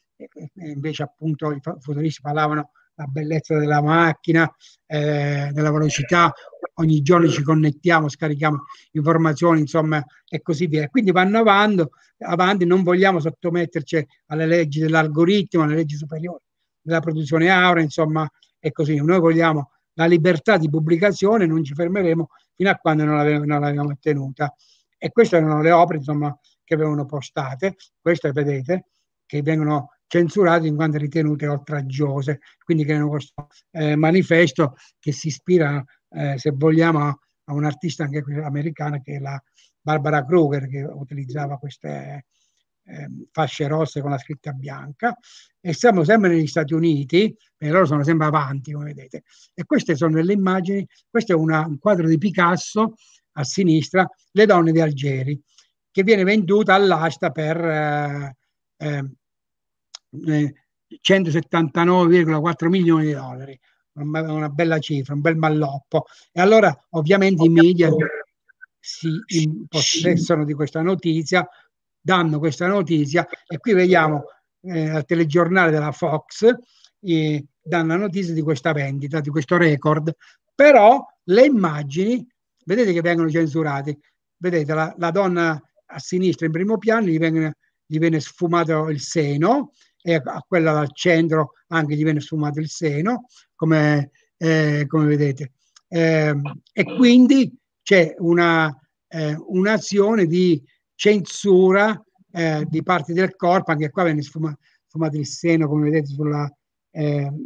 invece appunto i futuristi parlavano la bellezza della macchina, eh, della velocità, ogni giorno ci connettiamo, scarichiamo informazioni, insomma, e così via. Quindi vanno avanti, avanti non vogliamo sottometterci alle leggi dell'algoritmo, alle leggi superiori della produzione aurea, insomma, e così. Noi vogliamo la libertà di pubblicazione, non ci fermeremo fino a quando non l'abbiamo ottenuta. E queste erano le opere, insomma, che avevano postate, queste vedete, che vengono censurate in quanto ritenute oltraggiose, quindi creano questo eh, manifesto che si ispira, eh, se vogliamo, a, un artista anche americana che è la Barbara Kruger che utilizzava queste eh, fasce rosse con la scritta bianca e siamo sempre negli Stati Uniti e loro sono sempre avanti come vedete e queste sono delle immagini questo è una, un quadro di Picasso a sinistra le donne di Algeri che viene venduta all'asta per eh, eh, 179,4 eh, milioni di dollari, una bella cifra, un bel malloppo. E allora ovviamente i media si impossessano di questa notizia, danno questa notizia e qui vediamo eh, al telegiornale della Fox eh, danno la notizia di questa vendita, di questo record, però le immagini, vedete che vengono censurate, vedete la, la donna a sinistra in primo piano gli viene, gli viene sfumato il seno, e a quella dal centro anche di Venezia Madriseno, come, eh, come vedete. Eh, e quindi c'è una, eh, un'azione di censura eh, di parti del corpo, anche qua viene sfumato, sfumato il seno, come vedete, sulla ehm,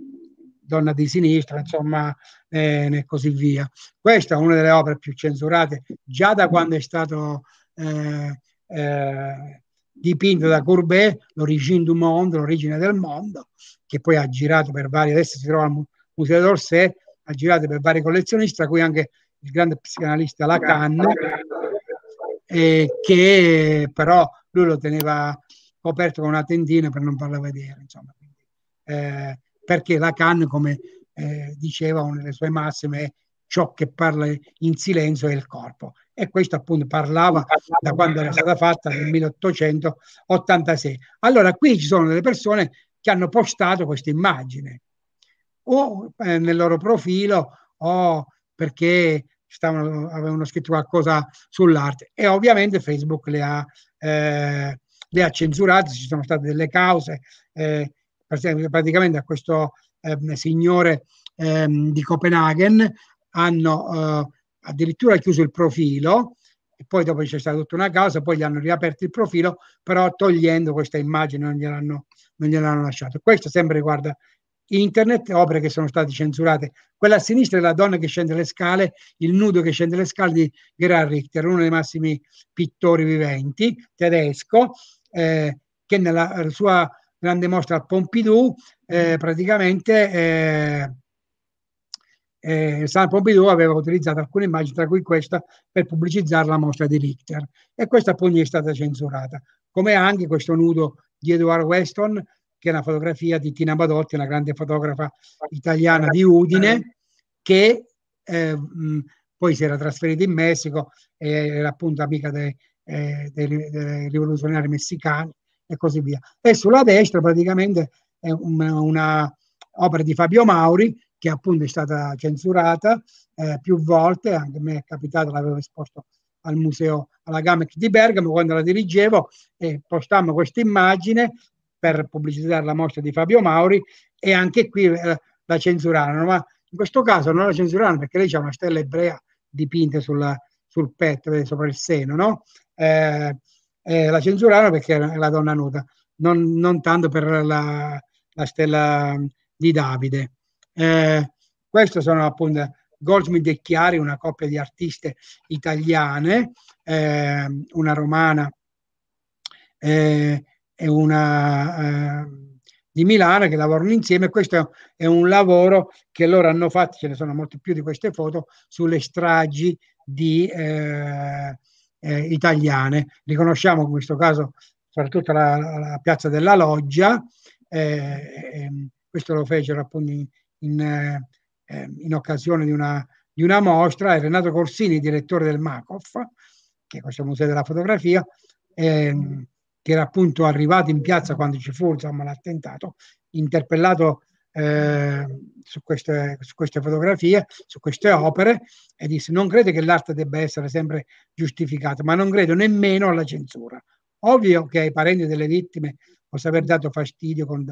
donna di sinistra, insomma, e così via. Questa è una delle opere più censurate già da quando è stato... Eh, eh dipinto da Courbet, L'origine du monde, l'origine del mondo, che poi ha girato per vari, adesso si trova al Museo d'Orsay, ha girato per vari collezionisti, tra cui anche il grande psicanalista Lacan, eh, che però lui lo teneva coperto con una tendina per non farla vedere, insomma. Eh, perché Lacan, come eh, diceva, una delle sue massime ciò che parla in silenzio è il corpo. E questo appunto parlava da quando era stata fatta nel 1886. Allora qui ci sono delle persone che hanno postato questa immagine o eh, nel loro profilo o perché stavano, avevano scritto qualcosa sull'arte e ovviamente Facebook le ha, eh, le ha censurate, ci sono state delle cause, eh, praticamente a questo eh, signore ehm, di Copenaghen hanno eh, addirittura chiuso il profilo e poi dopo c'è stata tutta una causa, poi gli hanno riaperto il profilo, però togliendo questa immagine non gliel'hanno, non gliel'hanno lasciato. Questo sempre riguarda internet, opere che sono state censurate. Quella a sinistra è la donna che scende le scale, il nudo che scende le scale di Gerhard Richter, uno dei massimi pittori viventi, tedesco, eh, che nella sua grande mostra al Pompidou eh, praticamente eh, eh, San Pompidou aveva utilizzato alcune immagini, tra cui questa, per pubblicizzare la mostra di Richter. E questa poi è stata censurata, come anche questo nudo di Edward Weston, che è una fotografia di Tina Badotti, una grande fotografa italiana di Udine, che eh, mh, poi si era trasferita in Messico, eh, era appunto amica dei, eh, dei, dei, rivoluzionari messicani e così via. E sulla destra praticamente è un, una opera di Fabio Mauri che appunto è stata censurata eh, più volte, anche a me è capitato, l'avevo esposto al museo, alla Gamex di Bergamo quando la dirigevo e postammo questa immagine per pubblicizzare la mostra di Fabio Mauri e anche qui eh, la censurarono, ma in questo caso non la censurarono perché lei c'è una stella ebrea dipinta sulla, sul petto, eh, sopra il seno, no? Eh, eh, la censurarono perché era la donna nuda, non, non tanto per la, la stella di Davide. Eh, questo sono appunto Goldsmith e Chiari, una coppia di artiste italiane, eh, una romana eh, e una eh, di Milano che lavorano insieme. Questo è un lavoro che loro hanno fatto, ce ne sono molte più di queste foto, sulle stragi di, eh, eh, italiane. Riconosciamo in questo caso soprattutto la, la piazza della Loggia. Eh, ehm, questo lo fecero appunto in, in, eh, ehm, in occasione di una, di una, mostra e Renato Corsini, direttore del MACOF, che è questo museo della fotografia, eh, che era appunto arrivato in piazza quando ci fu insomma, l'attentato, interpellato eh, su, queste, su, queste, fotografie, su queste opere, e disse non credo che l'arte debba essere sempre giustificata, ma non credo nemmeno alla censura. Ovvio che ai parenti delle vittime possa aver dato fastidio con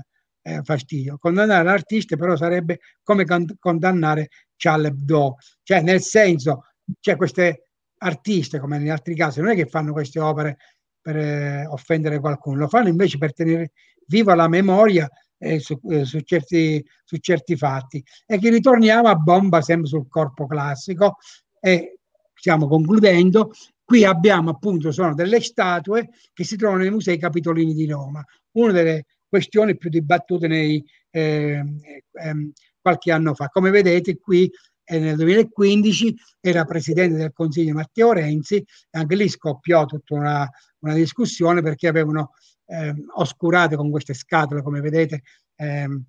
eh, fastidio. Condannare l'artista però sarebbe come con- condannare Charles Hebdo, cioè nel senso, cioè queste artiste come negli altri casi, non è che fanno queste opere per eh, offendere qualcuno, lo fanno invece per tenere viva la memoria eh, su, eh, su, certi, su, certi, fatti e che ritorniamo a bomba sempre sul corpo classico e stiamo concludendo qui abbiamo appunto sono delle statue che si trovano nei musei capitolini di Roma una delle questioni più dibattute nei, eh, ehm, qualche anno fa. Come vedete qui eh, nel 2015 era presidente del Consiglio Matteo Renzi, anche lì scoppiò tutta una, una discussione perché avevano ehm, oscurato con queste scatole, come vedete, ehm,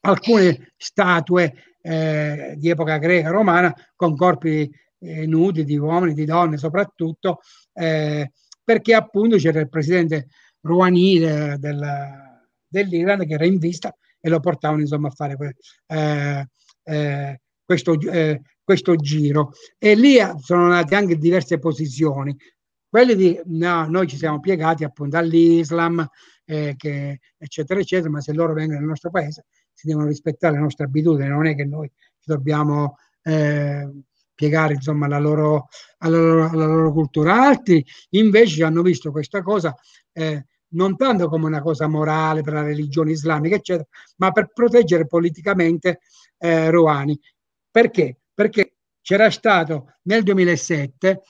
alcune statue eh, di epoca greca romana con corpi eh, nudi di uomini, di donne soprattutto, eh, perché appunto c'era il presidente Rouhani eh, della dell'Iran che era in vista e lo portavano insomma a fare eh, eh, questo, eh, questo, giro. E lì eh, sono nate anche diverse posizioni. Quelli di no, noi ci siamo piegati appunto all'Islam, eh, che, eccetera, eccetera, ma se loro vengono nel nostro paese si devono rispettare le nostre abitudini, non è che noi ci dobbiamo eh, piegare insomma alla loro, alla loro, alla loro cultura. Altri invece hanno visto questa cosa non tanto come una cosa morale per la religione islamica, eccetera, ma per proteggere politicamente eh, Rouhani. Perché? Perché c'era stato nel 2007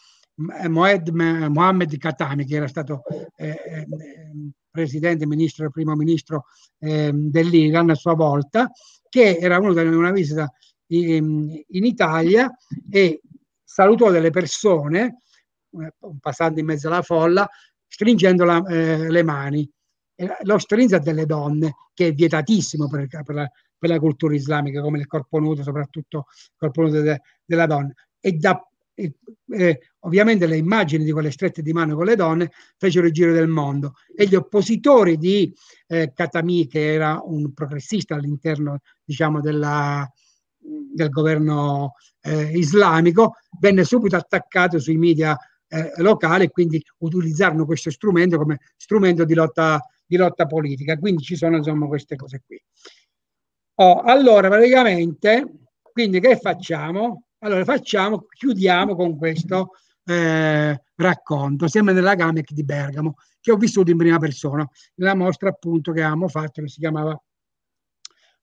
eh, Moed, Mohammed Khatami, che era stato eh, ehm, presidente, ministro, primo ministro eh, dell'Iran a sua volta, che era venuto in una visita in, ehm, in Italia e salutò delle persone, eh, passando in mezzo alla folla, stringendo la, eh, le mani. lo stringe a delle donne, che è vietatissimo per, per, la, per, la, cultura islamica, come il corpo nudo, soprattutto il corpo nudo de, della donna. E da, eh, ovviamente le immagini di quelle strette di mano con le donne fecero il giro del mondo e gli oppositori di eh, Katami, che era un progressista all'interno diciamo, della, del governo eh, islamico, venne subito attaccato sui media eh, locale, quindi utilizzarono questo strumento come strumento di lotta, di lotta politica. Quindi ci sono insomma queste cose qui. Oh, allora, praticamente, quindi che facciamo? Allora, facciamo, chiudiamo con questo eh, racconto, sempre nella Gamec di Bergamo, che ho vissuto in prima persona, nella mostra appunto che avevamo fatto, che si chiamava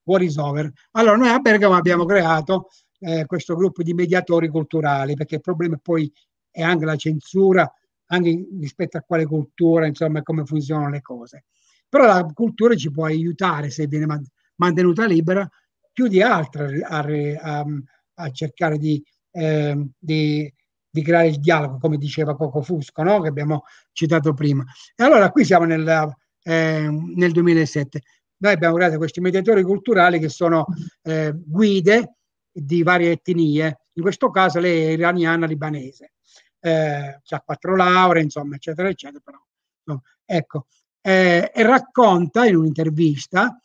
What is Over. Allora, noi a Bergamo abbiamo creato eh, questo gruppo di mediatori culturali, perché il problema è poi e anche la censura, anche rispetto a quale cultura, insomma, come funzionano le cose. Però la cultura ci può aiutare, se viene mantenuta libera, più di altre a, a, a cercare di, eh, di, di, creare il dialogo, come diceva Coco Fusco, no? che abbiamo citato prima. E allora qui siamo ehm, nel, eh, nel 2007. Noi abbiamo creato questi mediatori culturali che sono eh, guide di varie etnie, in questo caso lei è iraniana-libanese eh, ha quattro lauree, insomma, eccetera, eccetera. Però, no, ecco, eh, e racconta in un'intervista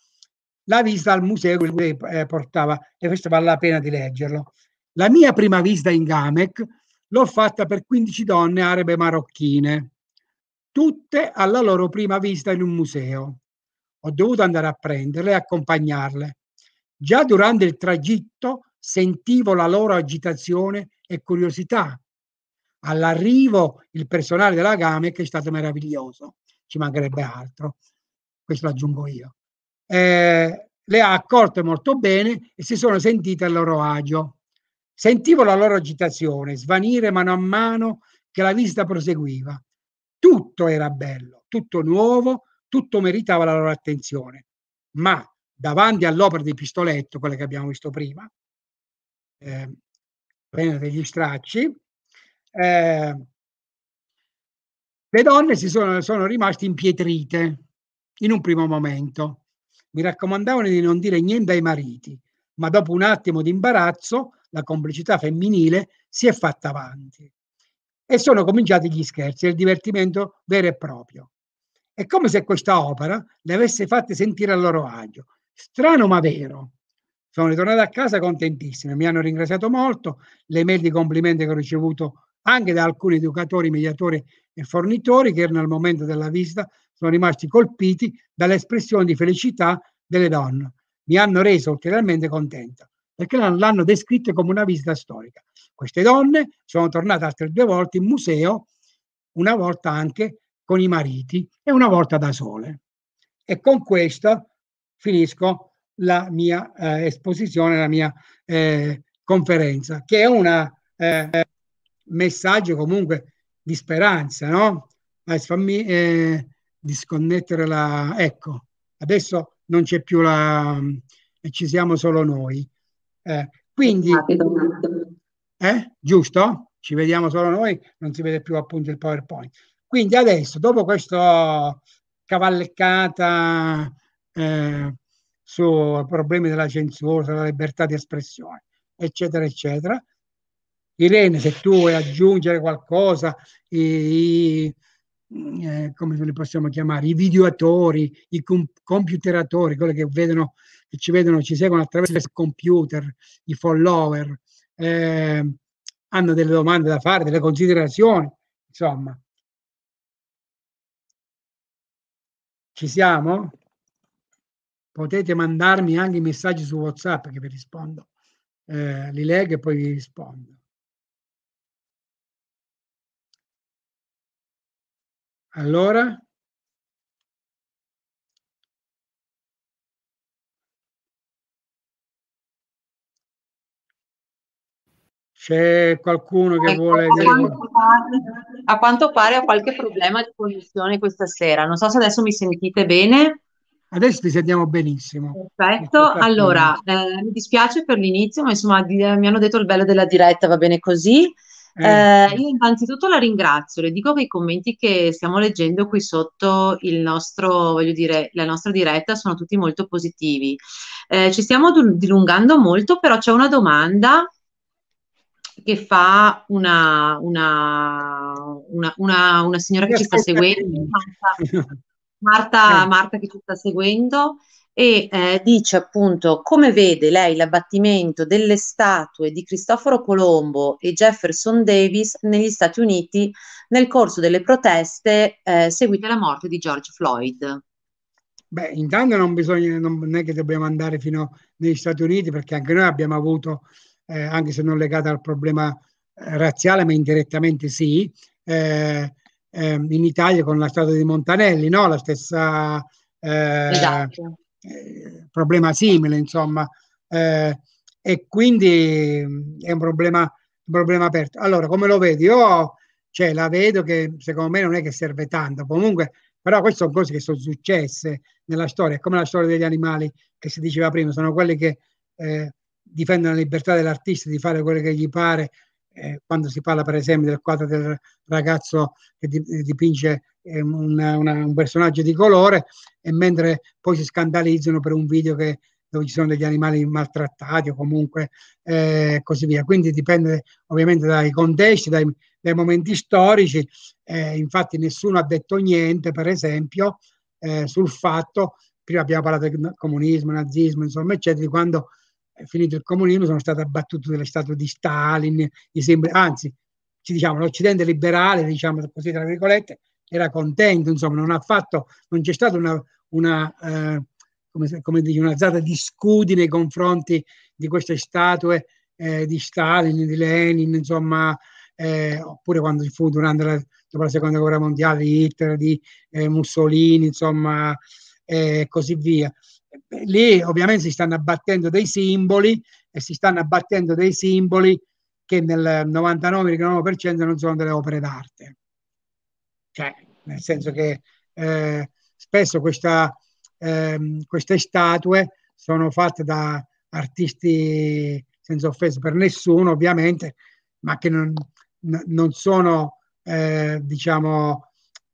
la visita al museo che lui eh, portava, e questo vale la pena di leggerlo. La mia prima visita in Gamec l'ho fatta per 15 donne arabe marocchine, tutte alla loro prima visita in un museo. Ho dovuto andare a prenderle e accompagnarle. Già durante il tragitto sentivo la loro agitazione e curiosità all'arrivo il personale della GAME che è stato meraviglioso, ci mancherebbe altro, questo aggiungo io. Eh, le ha accolte molto bene e si sono sentite al loro agio. Sentivo la loro agitazione svanire mano a mano che la visita proseguiva. Tutto era bello, tutto nuovo, tutto meritava la loro attenzione. Ma davanti all'opera di Pistoletto, quella che abbiamo visto prima, eh, degli stracci, eh, le donne si sono, sono rimaste impietrite in un primo momento. Mi raccomandavano di non dire niente ai mariti, ma dopo un attimo di imbarazzo la complicità femminile si è fatta avanti e sono cominciati gli scherzi, il divertimento vero e proprio. È come se questa opera le avesse fatte sentire a loro agio. Strano ma vero. Sono ritornata a casa contentissima, mi hanno ringraziato molto, le mail di complimenti che ho ricevuto anche da alcuni educatori, mediatori e fornitori che erano al momento della visita, sono rimasti colpiti dall'espressione di felicità delle donne. Mi hanno reso ulteriormente contenta perché l'hanno descritta come una visita storica. Queste donne sono tornate altre due volte in museo, una volta anche con i mariti e una volta da sole. E con questo finisco la mia eh, esposizione, la mia eh, conferenza, che è una eh, messaggio comunque di speranza, no? Dai, fammi eh, disconnettere la... Ecco, adesso non c'è più la... Eh, ci siamo solo noi. Eh, quindi... Eh, giusto? Ci vediamo solo noi, non si vede più appunto il PowerPoint. Quindi adesso, dopo questa cavalleccata eh, sui problemi della censura, della libertà di espressione, eccetera, eccetera, Irene, se tu vuoi aggiungere qualcosa, i, i, mm, eh, come li possiamo chiamare, i videoatori, i com- computeratori, quelli che, vedono, che ci vedono, ci seguono attraverso il computer, i follower, eh, hanno delle domande da fare, delle considerazioni, insomma. Ci siamo? Potete mandarmi anche i messaggi su WhatsApp che vi rispondo. Eh, li leggo e poi vi rispondo. Allora? C'è qualcuno che eh, vuole... A quanto, pare, a quanto pare ha qualche problema di connessione questa sera. Non so se adesso mi sentite bene. Adesso ti sentiamo benissimo. Perfetto, ecco, allora eh, mi dispiace per l'inizio, ma insomma di, eh, mi hanno detto il bello della diretta, va bene così. Mm. Eh, io innanzitutto la ringrazio, le dico che i commenti che stiamo leggendo qui sotto nostro, dire, la nostra diretta sono tutti molto positivi. Eh, ci stiamo dilungando molto, però c'è una domanda che fa una, una, una, una signora che ci sta seguendo, Marta, Marta, Marta che ci sta seguendo e eh, dice appunto come vede lei l'abbattimento delle statue di Cristoforo Colombo e Jefferson Davis negli Stati Uniti nel corso delle proteste eh, seguite alla morte di George Floyd. Beh, intanto non, bisogna, non è che dobbiamo andare fino negli Stati Uniti perché anche noi abbiamo avuto, eh, anche se non legata al problema eh, razziale, ma indirettamente sì, eh, ehm, in Italia con la strada di Montanelli, no? la stessa... Eh, esatto. Eh, problema simile, insomma, eh, e quindi mm, è un problema, un problema aperto. Allora, come lo vedi? Io cioè, la vedo che secondo me non è che serve tanto, comunque, però queste sono cose che sono successe nella storia, come la storia degli animali che si diceva prima, sono quelli che eh, difendono la libertà dell'artista di fare quello che gli pare, eh, quando si parla per esempio del quadro del ragazzo che dipinge Ehm, una, una, un personaggio di colore e mentre poi si scandalizzano per un video che, dove ci sono degli animali maltrattati o comunque eh, così via. Quindi dipende ovviamente dai contesti, dai, dai momenti storici. Eh, infatti nessuno ha detto niente, per esempio, eh, sul fatto, prima abbiamo parlato di comunismo, nazismo, insomma, eccetera, di quando è finito il comunismo sono state abbattute delle statue di Stalin, i simboli, anzi, ci diciamo, l'Occidente liberale, diciamo così tra virgolette, era contento, insomma, non ha fatto, non c'è stata una, una, eh, come, come dire, un'alzata di scudi nei confronti di queste statue eh, di Stalin, di Lenin, insomma, eh, oppure quando fu durante la, dopo la seconda guerra mondiale di Hitler, di eh, Mussolini, insomma, e così via. Lì ovviamente si stanno abbattendo dei simboli e si stanno abbattendo dei simboli che nel 99,9% non sono delle opere d'arte. Cioè, nel senso che eh, spesso questa, ehm, queste statue sono fatte da artisti, senza offesa per nessuno ovviamente, ma che non, non sono, eh, diciamo,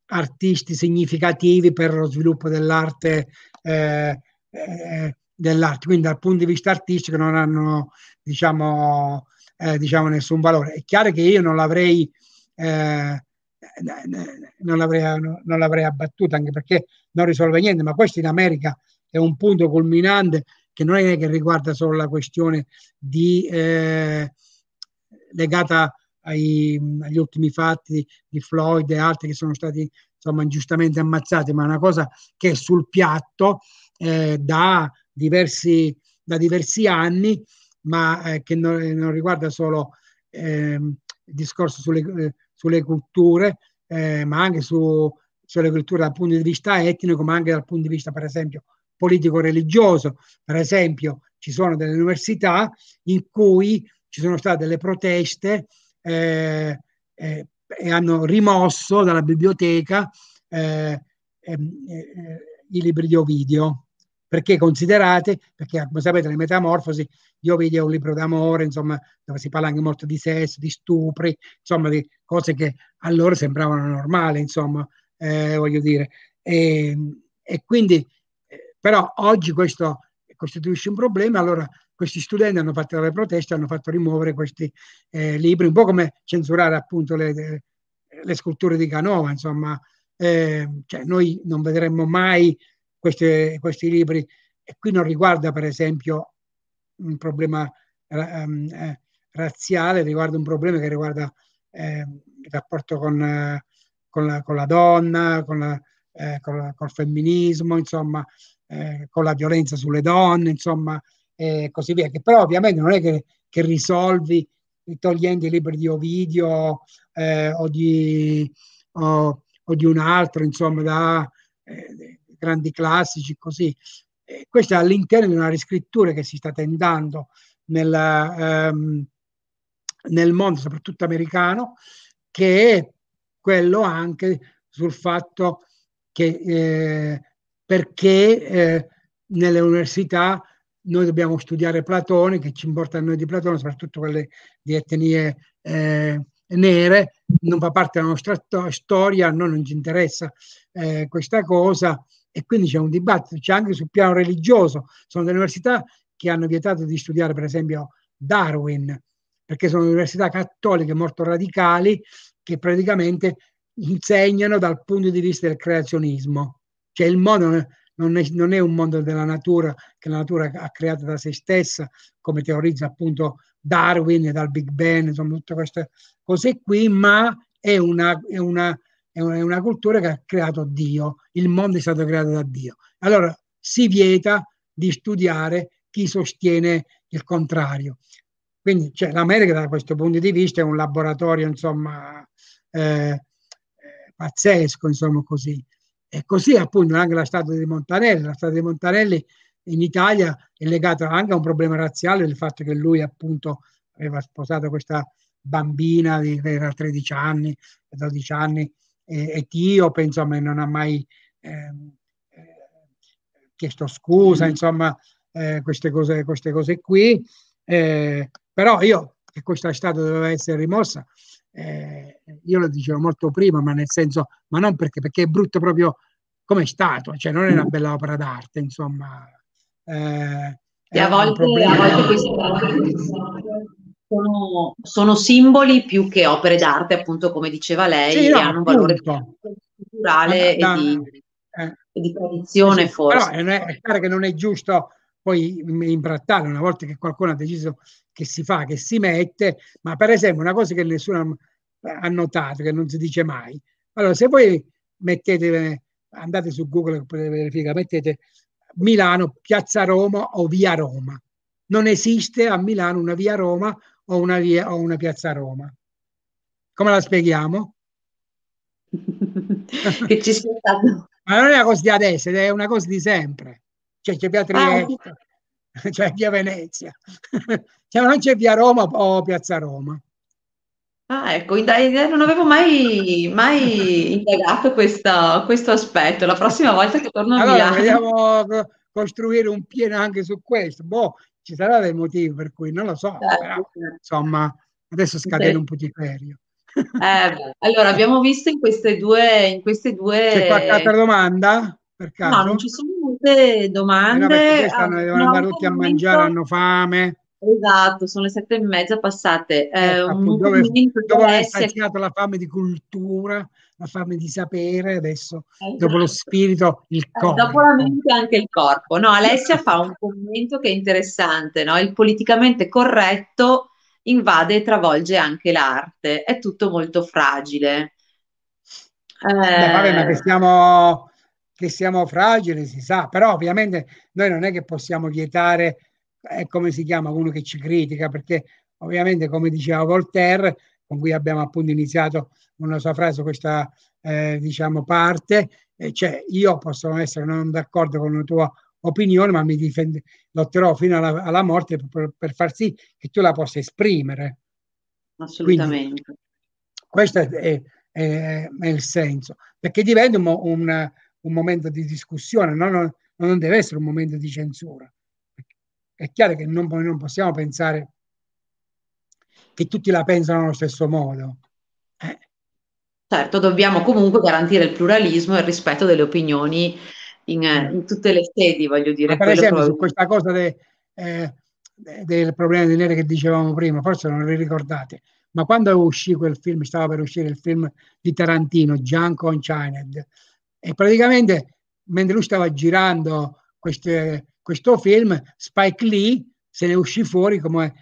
artisti significativi per lo sviluppo dell'arte. Eh, eh, dell'arte, quindi dal punto di vista artistico non hanno diciamo, eh, diciamo nessun valore. È chiaro che io non l'avrei eh, non l'avrei, non l'avrei abbattuta anche perché non risolve niente, ma questo in America è un punto culminante che non è che riguarda solo la questione di, eh, legata ai, agli ultimi fatti di Floyd e altri che sono stati insomma, ingiustamente ammazzati, ma è una cosa che è sul piatto eh, da, diversi, da, diversi, anni, ma eh, che non, non, riguarda solo ehm, il discorso sulle eh, sulle culture, eh, ma anche su, sulle culture dal punto di vista etnico, ma anche dal punto di vista, per esempio, politico-religioso. Per esempio, ci sono delle università in cui ci sono state delle proteste eh, eh, e hanno rimosso dalla biblioteca eh, ehm, eh, eh, i libri di Ovidio perché considerate, perché come sapete le metamorfosi, io vedo un libro d'amore, insomma, dove si parla anche molto di sesso, di stupri, insomma, di cose che allora sembravano normali, insomma, eh, voglio dire. E, ehm, e quindi, eh, però oggi questo costituisce un problema, allora questi studenti hanno fatto le proteste, hanno fatto rimuovere questi eh, libri, un po' come censurare appunto le, le, le sculture di Canova, insomma, eh, cioè noi non vedremmo mai queste, questi libri e qui non riguarda per esempio un problema um, eh, razziale, riguarda un problema che riguarda eh, il rapporto con, eh, con, la, con, la, donna, con, la, eh, con col femminismo, insomma, eh, con la violenza sulle donne, insomma, e così via. Che però ovviamente non è che, che risolvi togliendo i libri di Ovidio eh, o di, o, o, di, un altro, insomma, da grandi classici, così. E questo è all'interno di una riscrittura che si sta tentando nel, ehm, nel mondo, soprattutto americano, che è quello anche sul fatto che eh, perché eh, nelle università noi dobbiamo studiare Platone, che ci importa a noi di Platone, soprattutto quelle di etnie eh, nere, non fa parte della nostra to- storia, a noi non ci interessa eh, questa cosa, e quindi c'è un dibattito, c'è anche sul piano religioso, sono delle università che hanno vietato di studiare per esempio Darwin, perché sono università cattoliche molto radicali che praticamente insegnano dal punto di vista del creazionismo, cioè il mondo non è, non è un mondo della natura che la natura ha creato da se stessa, come teorizza appunto Darwin dal Big Bang, insomma tutte queste cose qui, ma è una, è una è una cultura che ha creato Dio, il mondo è stato creato da Dio. Allora si vieta di studiare chi sostiene il contrario. Quindi cioè, l'America da questo punto di vista è un laboratorio, insomma, eh, eh pazzesco, insomma, così. E così appunto anche la statua di Montanelli, la statua di Montanelli in Italia è legata anche a un problema razziale, il fatto che lui appunto aveva sposato questa bambina di 13 anni, 12 anni, etiope, insomma, penso non ha mai ehm, eh, chiesto scusa, mm. insomma eh, queste, cose, queste cose qui, eh, però io che questa statua doveva essere rimossa, eh, io lo dicevo molto prima, ma nel senso, ma non perché, perché è brutto proprio come statua, cioè non è una mm. bella opera d'arte, insomma. Eh, e a volte, a volte questa sono, sono, simboli più che opere d'arte, appunto, come diceva lei, sì, no, hanno un valore culturale da, da, e, di, eh, e, di, tradizione, sì, forse. Però è, è, chiaro che non è giusto poi imbrattare una volta che qualcuno ha deciso che si fa, che si mette, ma per esempio una cosa che nessuno ha notato, che non si dice mai, allora se voi mettete, andate su Google per verificare, mettete Milano, Piazza Roma o Via Roma, non esiste a Milano una via Roma o una via o una piazza Roma. Come la spieghiamo? che ci sia Ma non è una cosa di adesso, è una cosa di sempre. Cioè, c'è via ah, Trieste, ah, c'è via Venezia, cioè, non c'è via Roma o piazza Roma. Ah, ecco, eh, non avevo mai, mai indagato questa, questo aspetto. La prossima volta che torno allora, a Milano... Vediamo costruire un pieno anche su questo. Boh, ci sarà dei motivi per cui non lo so, certo, però, certo. insomma, adesso scatena un po' putiferio. Eh, allora, abbiamo visto in queste due... In queste due... C'è qualche altra domanda? Per caso? No, non ci sono molte domande. Eh, stanno, ah, devono andare tutti a mangiare, hanno fame. Esatto, sono le sette e mezza passate. Eh, eh, appunto, dove, dopo aver saziato la fame di cultura, la fame di sapere, adesso esatto. dopo lo spirito il eh, corpo. Dopo la mente anche il corpo. No, Alessia fa un commento che è interessante, no? il politicamente corretto invade e travolge anche l'arte, è tutto molto fragile. Eh... Beh, vabbè, ma che eh. siamo, che siamo fragili si sa, però ovviamente noi non è che possiamo vietare, eh, come si chiama uno che ci critica, perché ovviamente come diceva Voltaire, con cui abbiamo appunto iniziato una sua frase, questa eh, diciamo parte, eh, cioè io posso essere non d'accordo con la tua opinione, ma mi difende, lotterò fino alla, alla morte per, per, far sì che tu la possa esprimere. Assolutamente. Quindi, questo è, è, è, il senso, perché diventa un, un, un momento di discussione, no? non, non, deve essere un momento di censura. È chiaro che non, non possiamo pensare che tutti la pensano allo stesso modo. Eh. Certo, dobbiamo comunque garantire il pluralismo e il rispetto delle opinioni in, eh. in tutte le sedi, voglio dire. Ma per esempio, su questa cosa de, eh, del problema di nere che dicevamo prima, forse non vi ricordate, ma quando uscì quel film, stava per uscire il film di Tarantino, Junk on China, e praticamente mentre lui stava girando queste, questo film, Spike Lee se ne uscì fuori come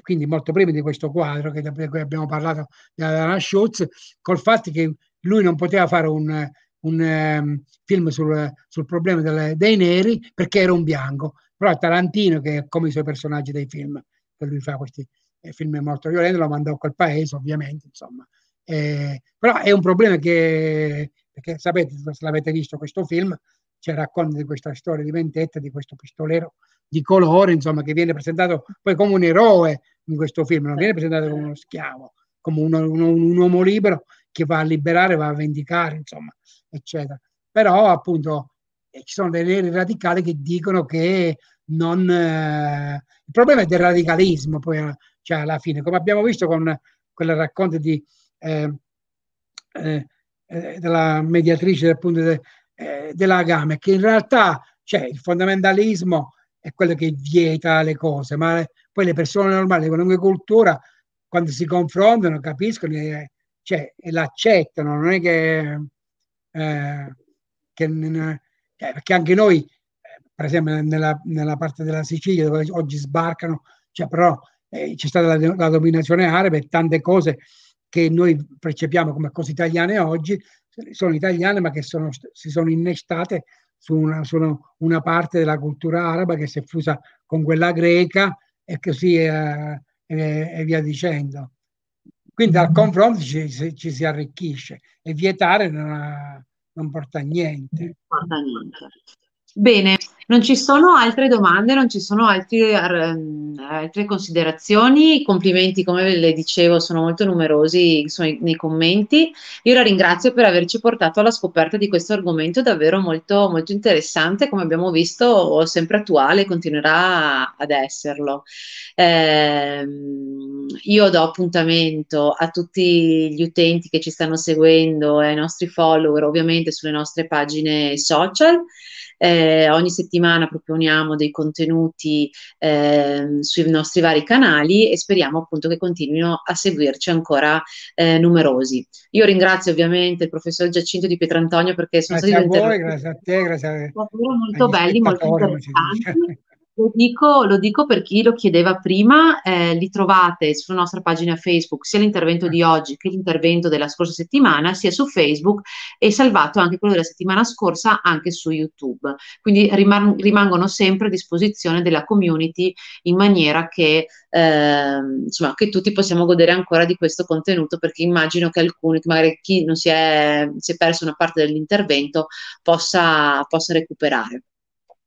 quindi molto prima di questo quadro che, di cui abbiamo parlato di Alan Schultz, col fatto che lui non poteva fare un, un um, film sul, sul problema delle, dei neri perché era un bianco, però Tarantino che è come i suoi personaggi dei film, che lui fa questi eh, film molto violenti, lo mandò a quel paese ovviamente, insomma. Eh, però è un problema che, perché sapete se l'avete visto questo film, cioè racconta di questa storia di vendetta di questo pistolero di colore, insomma, che viene presentato poi come un eroe in questo film, non viene presentato come uno schiavo, come uno, uno, un uomo libero che va a liberare, va a vendicare, insomma, eccetera. Però appunto eh, ci sono delle leve radicali che dicono che non... Eh, il problema è del radicalismo, poi cioè, alla fine, come abbiamo visto con quel racconto di... Eh, eh, eh della mediatrice appunto de, eh, della Game, che in realtà cioè, il fondamentalismo è quello che vieta le cose, ma poi le persone normali di qualunque cultura, quando si confrontano, capiscono e, cioè, e l'accettano, non è che, eh, che cioè, perché anche noi, eh, per esempio, nella, nella, parte della Sicilia dove oggi sbarcano, cioè, però eh, c'è stata la, la dominazione araba e tante cose che noi percepiamo come cose italiane oggi sono italiane ma che sono, si sono innestate su una, su una, parte della cultura araba che si è fusa con quella greca e così eh, e, e, via dicendo. Quindi dal mm-hmm. confronto ci, ci si arricchisce e vietare non, ha, non porta a niente. Porta niente. Bene, non ci sono altre domande, non ci sono altri, ehm, altre considerazioni. I complimenti, come le dicevo, sono molto numerosi sono nei commenti. Io la ringrazio per averci portato alla scoperta di questo argomento davvero molto, molto interessante, come abbiamo visto, è sempre attuale e continuerà ad esserlo. Eh, io do appuntamento a tutti gli utenti che ci stanno seguendo e ai nostri follower, ovviamente sulle nostre pagine social. Eh, ogni settimana settimana proponiamo dei contenuti eh, sui nostri vari canali e speriamo appunto che continuino a seguirci ancora eh, numerosi. Io ringrazio ovviamente il professor Giacinto di Pietrantonio perché sono grazie stati a voi, grazie a te, grazie a te. Molto belli, molto interessanti. Lo dico, lo dico, per chi lo chiedeva prima, eh, li trovate sulla nostra pagina Facebook, sia l'intervento di oggi che l'intervento della scorsa settimana, sia su Facebook e salvato anche quello della settimana scorsa anche su YouTube. Quindi riman- rimangono sempre a disposizione della community in maniera che, eh, insomma, che tutti possiamo godere ancora di questo contenuto perché immagino che alcuni, magari chi non si è, si è perso una parte dell'intervento, possa, possa recuperare.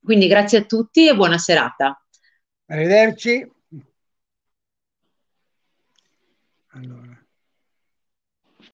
Quindi grazie a tutti e buona serata. Arrivederci. Allora.